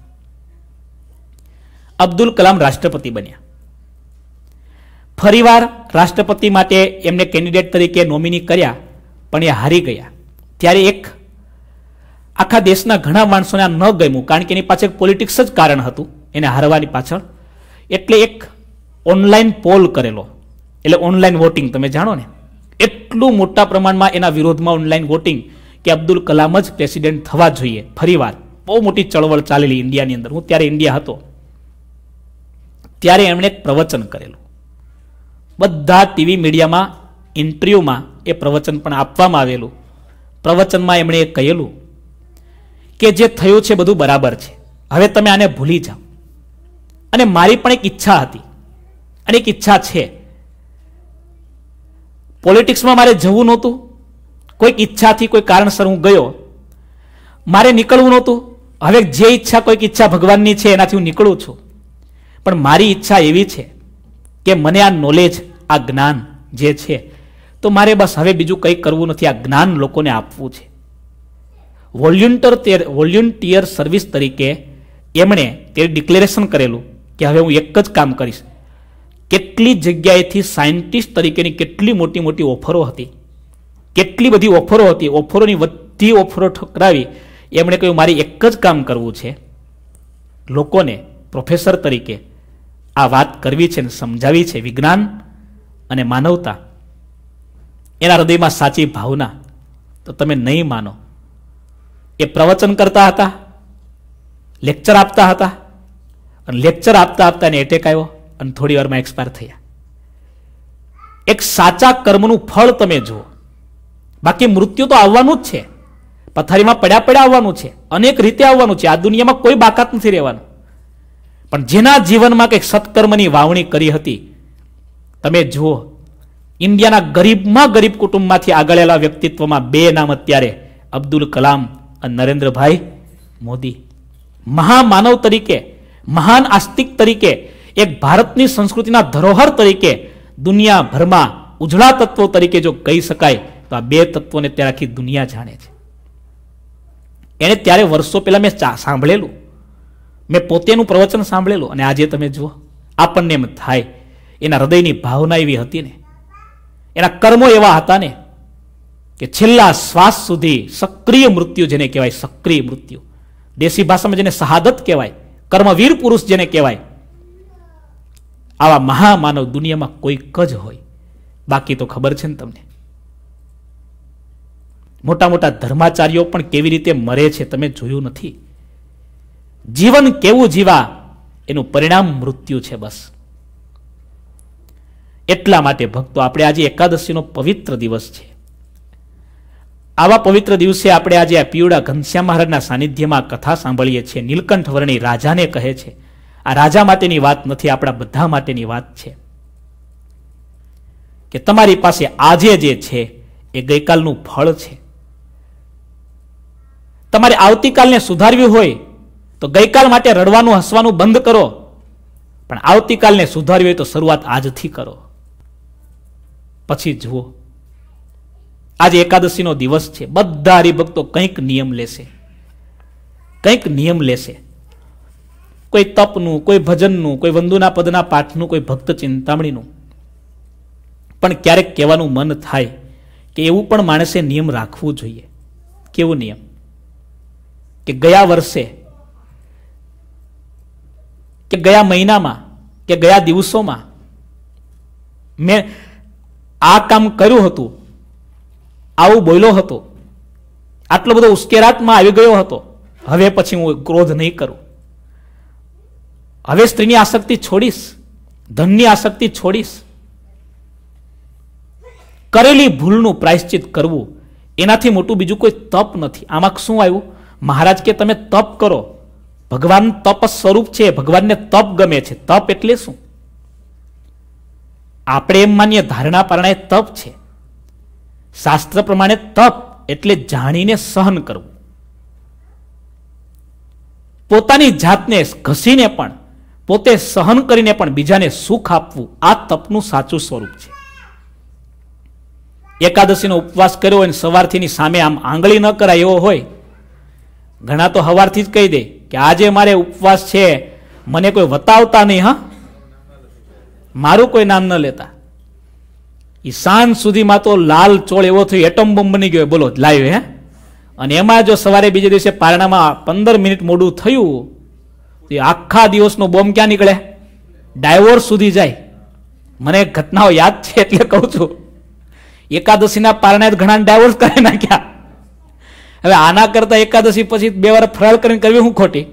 અબ્દુલ કલામ રાષ્ટ્રપતિ બન્યા ફરીવાર રાષ્ટ્રપતિ માટે એમને કેન્ડિડેટ તરીકે નોમિની કર્યા પણ એ હારી ગયા ત્યારે એક આખા દેશના ઘણા માણસોને આ ન ગમ્યું કારણ કે એની પાછળ પોલિટિક્સ જ કારણ હતું એને હારવાની પાછળ એટલે એક ઓનલાઈન પોલ કરેલો એટલે ઓનલાઈન વોટિંગ તમે જાણો ને એટલું મોટા પ્રમાણમાં એના વિરોધમાં ઓનલાઈન વોટિંગ કે અબ્દુલ કલામ જ પ્રેસિડેન્ટ થવા જોઈએ ફરીવાર બહુ મોટી ચળવળ ચાલેલી ઇન્ડિયાની અંદર હું ત્યારે ઇન્ડિયા હતો ત્યારે એમણે એક પ્રવચન કરેલું બધા ટીવી મીડિયામાં ઇન્ટરવ્યૂમાં એ પ્રવચન પણ આપવામાં આવેલું પ્રવચનમાં એમણે એ કહેલું કે જે થયું છે બધું બરાબર છે હવે તમે આને ભૂલી જાઓ અને મારી પણ એક ઈચ્છા હતી અને એક ઈચ્છા છે પોલિટિક્સમાં મારે જવું નહોતું કોઈક ઈચ્છાથી કોઈ કારણસર હું ગયો મારે નીકળવું નહોતું હવે જે ઈચ્છા કોઈક ઈચ્છા ભગવાનની છે એનાથી હું નીકળું છું પણ મારી ઈચ્છા એવી છે કે મને આ નોલેજ આ જ્ઞાન જે છે તો મારે બસ હવે બીજું કંઈ કરવું નથી આ જ્ઞાન લોકોને આપવું છે વોલ્યુન્ટર વોલ્યુન્ટિયર સર્વિસ તરીકે એમણે તે ડિક્લેરેશન કરેલું કે હવે હું એક જ કામ કરીશ કેટલી જગ્યાએથી સાયન્ટિસ્ટ તરીકેની કેટલી મોટી મોટી ઓફરો હતી કેટલી બધી ઓફરો હતી ઓફરોની બધી ઓફરો ઠકરાવી એમણે કહ્યું મારે એક જ કામ કરવું છે લોકોને પ્રોફેસર તરીકે આ વાત કરવી છે ને સમજાવી છે વિજ્ઞાન અને માનવતા એના હૃદયમાં સાચી ભાવના તો તમે નહીં માનો એ પ્રવચન કરતા હતા લેક્ચર આપતા હતા અને લેક્ચર આપતા આપતા એને એટેક આવ્યો અને થોડી વારમાં એક્સપાયર થયા એક સાચા કર્મનું ફળ તમે જુઓ બાકી મૃત્યુ તો આવવાનું જ છે પથારીમાં પડ્યા પડ્યા આવવાનું છે અનેક રીતે આવવાનું છે આ દુનિયામાં કોઈ બાકાત નથી રહેવાનું પણ જેના જીવનમાં કંઈક સત્કર્મની વાવણી કરી હતી તમે જુઓ ઇન્ડિયાના ગરીબમાં ગરીબ કુટુંબમાંથી આગળેલા વ્યક્તિત્વમાં બે નામ અત્યારે અબ્દુલ કલામ અને નરેન્દ્રભાઈ મોદી મહામાનવ તરીકે મહાન આસ્તિક તરીકે એક ભારતની સંસ્કૃતિના ધરોહર તરીકે દુનિયાભરમાં ઉજળા તત્વો તરીકે જો કહી શકાય તો આ બે તત્વોને ત્યારે આખી દુનિયા જાણે છે એને ત્યારે વર્ષો પહેલા મેં સાંભળેલું મેં પોતેનું પ્રવચન સાંભળેલું અને આજે તમે જુઓ આપણને એમ થાય એના હૃદયની ભાવના એવી હતી ને એના કર્મો એવા હતા ને કે છેલ્લા શ્વાસ સુધી સક્રિય મૃત્યુ જેને કહેવાય સક્રિય મૃત્યુ દેશી ભાષામાં જેને શહાદત કહેવાય કર્મવીર પુરુષ જેને કહેવાય આવા મહામાનવ દુનિયામાં કોઈક જ હોય બાકી તો ખબર છે ને તમને મોટા મોટા ધર્માચાર્યો પણ કેવી રીતે મરે છે તમે જોયું નથી જીવન કેવું જીવા એનું પરિણામ મૃત્યુ છે બસ એટલા માટે ભક્તો આપણે આજે એકાદશીનો પવિત્ર દિવસ છે આવા પવિત્ર દિવસે આપણે આજે આ પીવડા ઘનશ્યામ મહારાજના સાનિધ્યમાં કથા સાંભળીએ છીએ નીલકંઠ વર્ણી રાજાને કહે છે આ રાજા માટેની વાત નથી આપણા બધા માટેની વાત છે કે તમારી પાસે આજે જે છે એ ગઈકાલનું ફળ છે તમારે આવતીકાલને સુધારવી હોય તો ગઈકાલ માટે રડવાનું હસવાનું બંધ કરો પણ આવતીકાલને સુધારવી હોય તો શરૂઆત આજથી કરો પછી જુઓ આજે એકાદશીનો દિવસ છે બધા હરિભક્તો કંઈક નિયમ લેશે કંઈક નિયમ લેશે કોઈ તપનું કોઈ ભજનનું કોઈ વંદુના પદના પાઠનું કોઈ ભક્ત ચિંતામણીનું પણ ક્યારેક કહેવાનું મન થાય કે એવું પણ માણસે નિયમ રાખવું જોઈએ કેવો નિયમ કે ગયા વર્ષે કે ગયા મહિનામાં કે ગયા દિવસોમાં મેં આ કામ કર્યું હતું આવું બોલ્યો હતો આટલો બધો ઉશ્કેરાટમાં આવી ગયો હતો હવે પછી હું ક્રોધ નહીં કરું હવે સ્ત્રીની આસક્તિ છોડીશ ધનની આસક્તિ છોડીશ કરેલી ભૂલનું પ્રાયશ્ચિત કરવું એનાથી મોટું બીજું કોઈ તપ નથી આમાં શું આવ્યું મહારાજ કે તમે તપ કરો ભગવાન તપ સ્વરૂપ છે ભગવાનને તપ ગમે છે તપ એટલે શું આપણે એમ માનીએ ધારણા પરણાએ તપ છે શાસ્ત્ર પ્રમાણે તપ એટલે જાણીને સહન કરવું પોતાની જાતને ઘસીને પણ પોતે સહન કરીને પણ બીજાને સુખ આપવું આ તપનું સાચું સ્વરૂપ છે એકાદશીનો ઉપવાસ કર્યો હોય ને સવારથીની સામે આમ આંગળી ન કરાય એવો હોય ઘણા તો હવારથી જ કહી દે કે આજે મારે ઉપવાસ છે મને કોઈ વતાવતા નહીં હા મારું કોઈ નામ ન લેતા એ સાંજ સુધીમાં તો લાલ ચોળ એવો થયો એટમ બોમ્બ બની ગયો બોલો લાવ્યો હે અને એમાં જો સવારે બીજે દિવસે પારણામાં પંદર મિનિટ મોડું થયું તો એ આખા દિવસનો બોમ્બ ક્યાં નીકળે ડાયવોર્સ સુધી જાય મને ઘટનાઓ યાદ છે એટલે કહું છું એકાદશીના પારણે ઘણા ડાયવોર્સ કરી નાખ્યા હવે આના કરતા એકાદશી પછી બે વાર ફરાળ કરીને કરવી હું ખોટી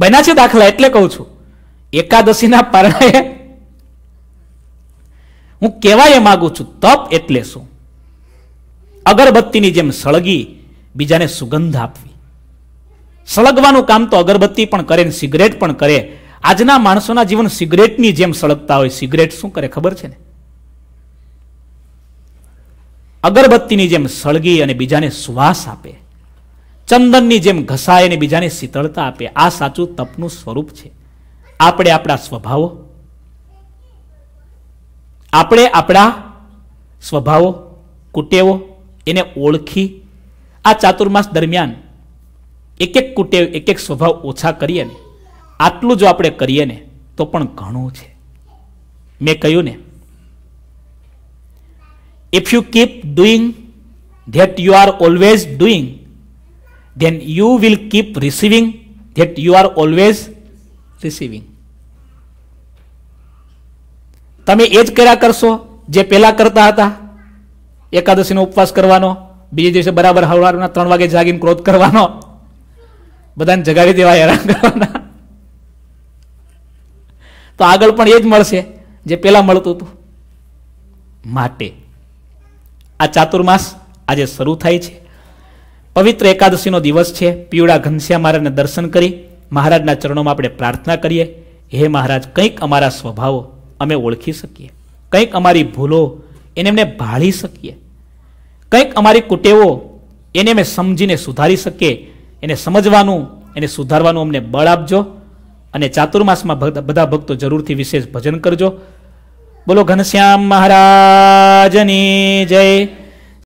બન્યા છે દાખલા એટલે કહું છું એકાદશીના પરણાએ હું કહેવા એ માગું છું તપ એટલે શું અગરબત્તીની જેમ સળગી બીજાને સુગંધ આપવી સળગવાનું કામ તો અગરબત્તી પણ કરે ને સિગરેટ પણ કરે આજના માણસોના જીવન સિગરેટની જેમ સળગતા હોય સિગરેટ શું કરે ખબર છે ને અગરબત્તીની જેમ સળગી અને બીજાને શ્વાસ આપે ચંદનની જેમ ઘસાય અને બીજાને શીતળતા આપે આ સાચું તપનું સ્વરૂપ છે આપણે આપણા સ્વભાવો આપણે આપણા સ્વભાવો કુટેવો એને ઓળખી આ ચાતુર્માસ દરમિયાન એક એક કુટેવ એક એક સ્વભાવ ઓછા કરીએ ને આટલું જો આપણે કરીએ ને તો પણ ઘણું છે મેં કહ્યું ને if you keep doing that you are always doing, then you will keep receiving that you are always receiving. તમે એ જ કર્યા કરશો જે પહેલાં કરતા હતા એકાદશીનો ઉપવાસ કરવાનો બીજે દિવસે બરાબર સવારના ત્રણ વાગે જાગીને ક્રોધ કરવાનો બધાને જગાવી દેવા હેરાન કરવાના તો આગળ પણ એ જ મળશે જે પહેલાં મળતું હતું માટે આ ચાતુર્માસ આજે શરૂ થાય છે પવિત્ર એકાદશીનો દિવસ છે પીવડા ઘનશ્યા મહારાજને દર્શન કરી મહારાજના ચરણોમાં આપણે પ્રાર્થના કરીએ હે મહારાજ કંઈક અમારા સ્વભાવો અમે ઓળખી શકીએ કંઈક અમારી ભૂલો એને અમને ભાળી શકીએ કંઈક અમારી કુટેવો એને અમે સમજીને સુધારી શકીએ એને સમજવાનું એને સુધારવાનું અમને બળ આપજો અને ચાતુર્માસમાં બધા ભક્તો જરૂરથી વિશેષ ભજન કરજો બોલો ઘનશ્યામ મહારાજની જય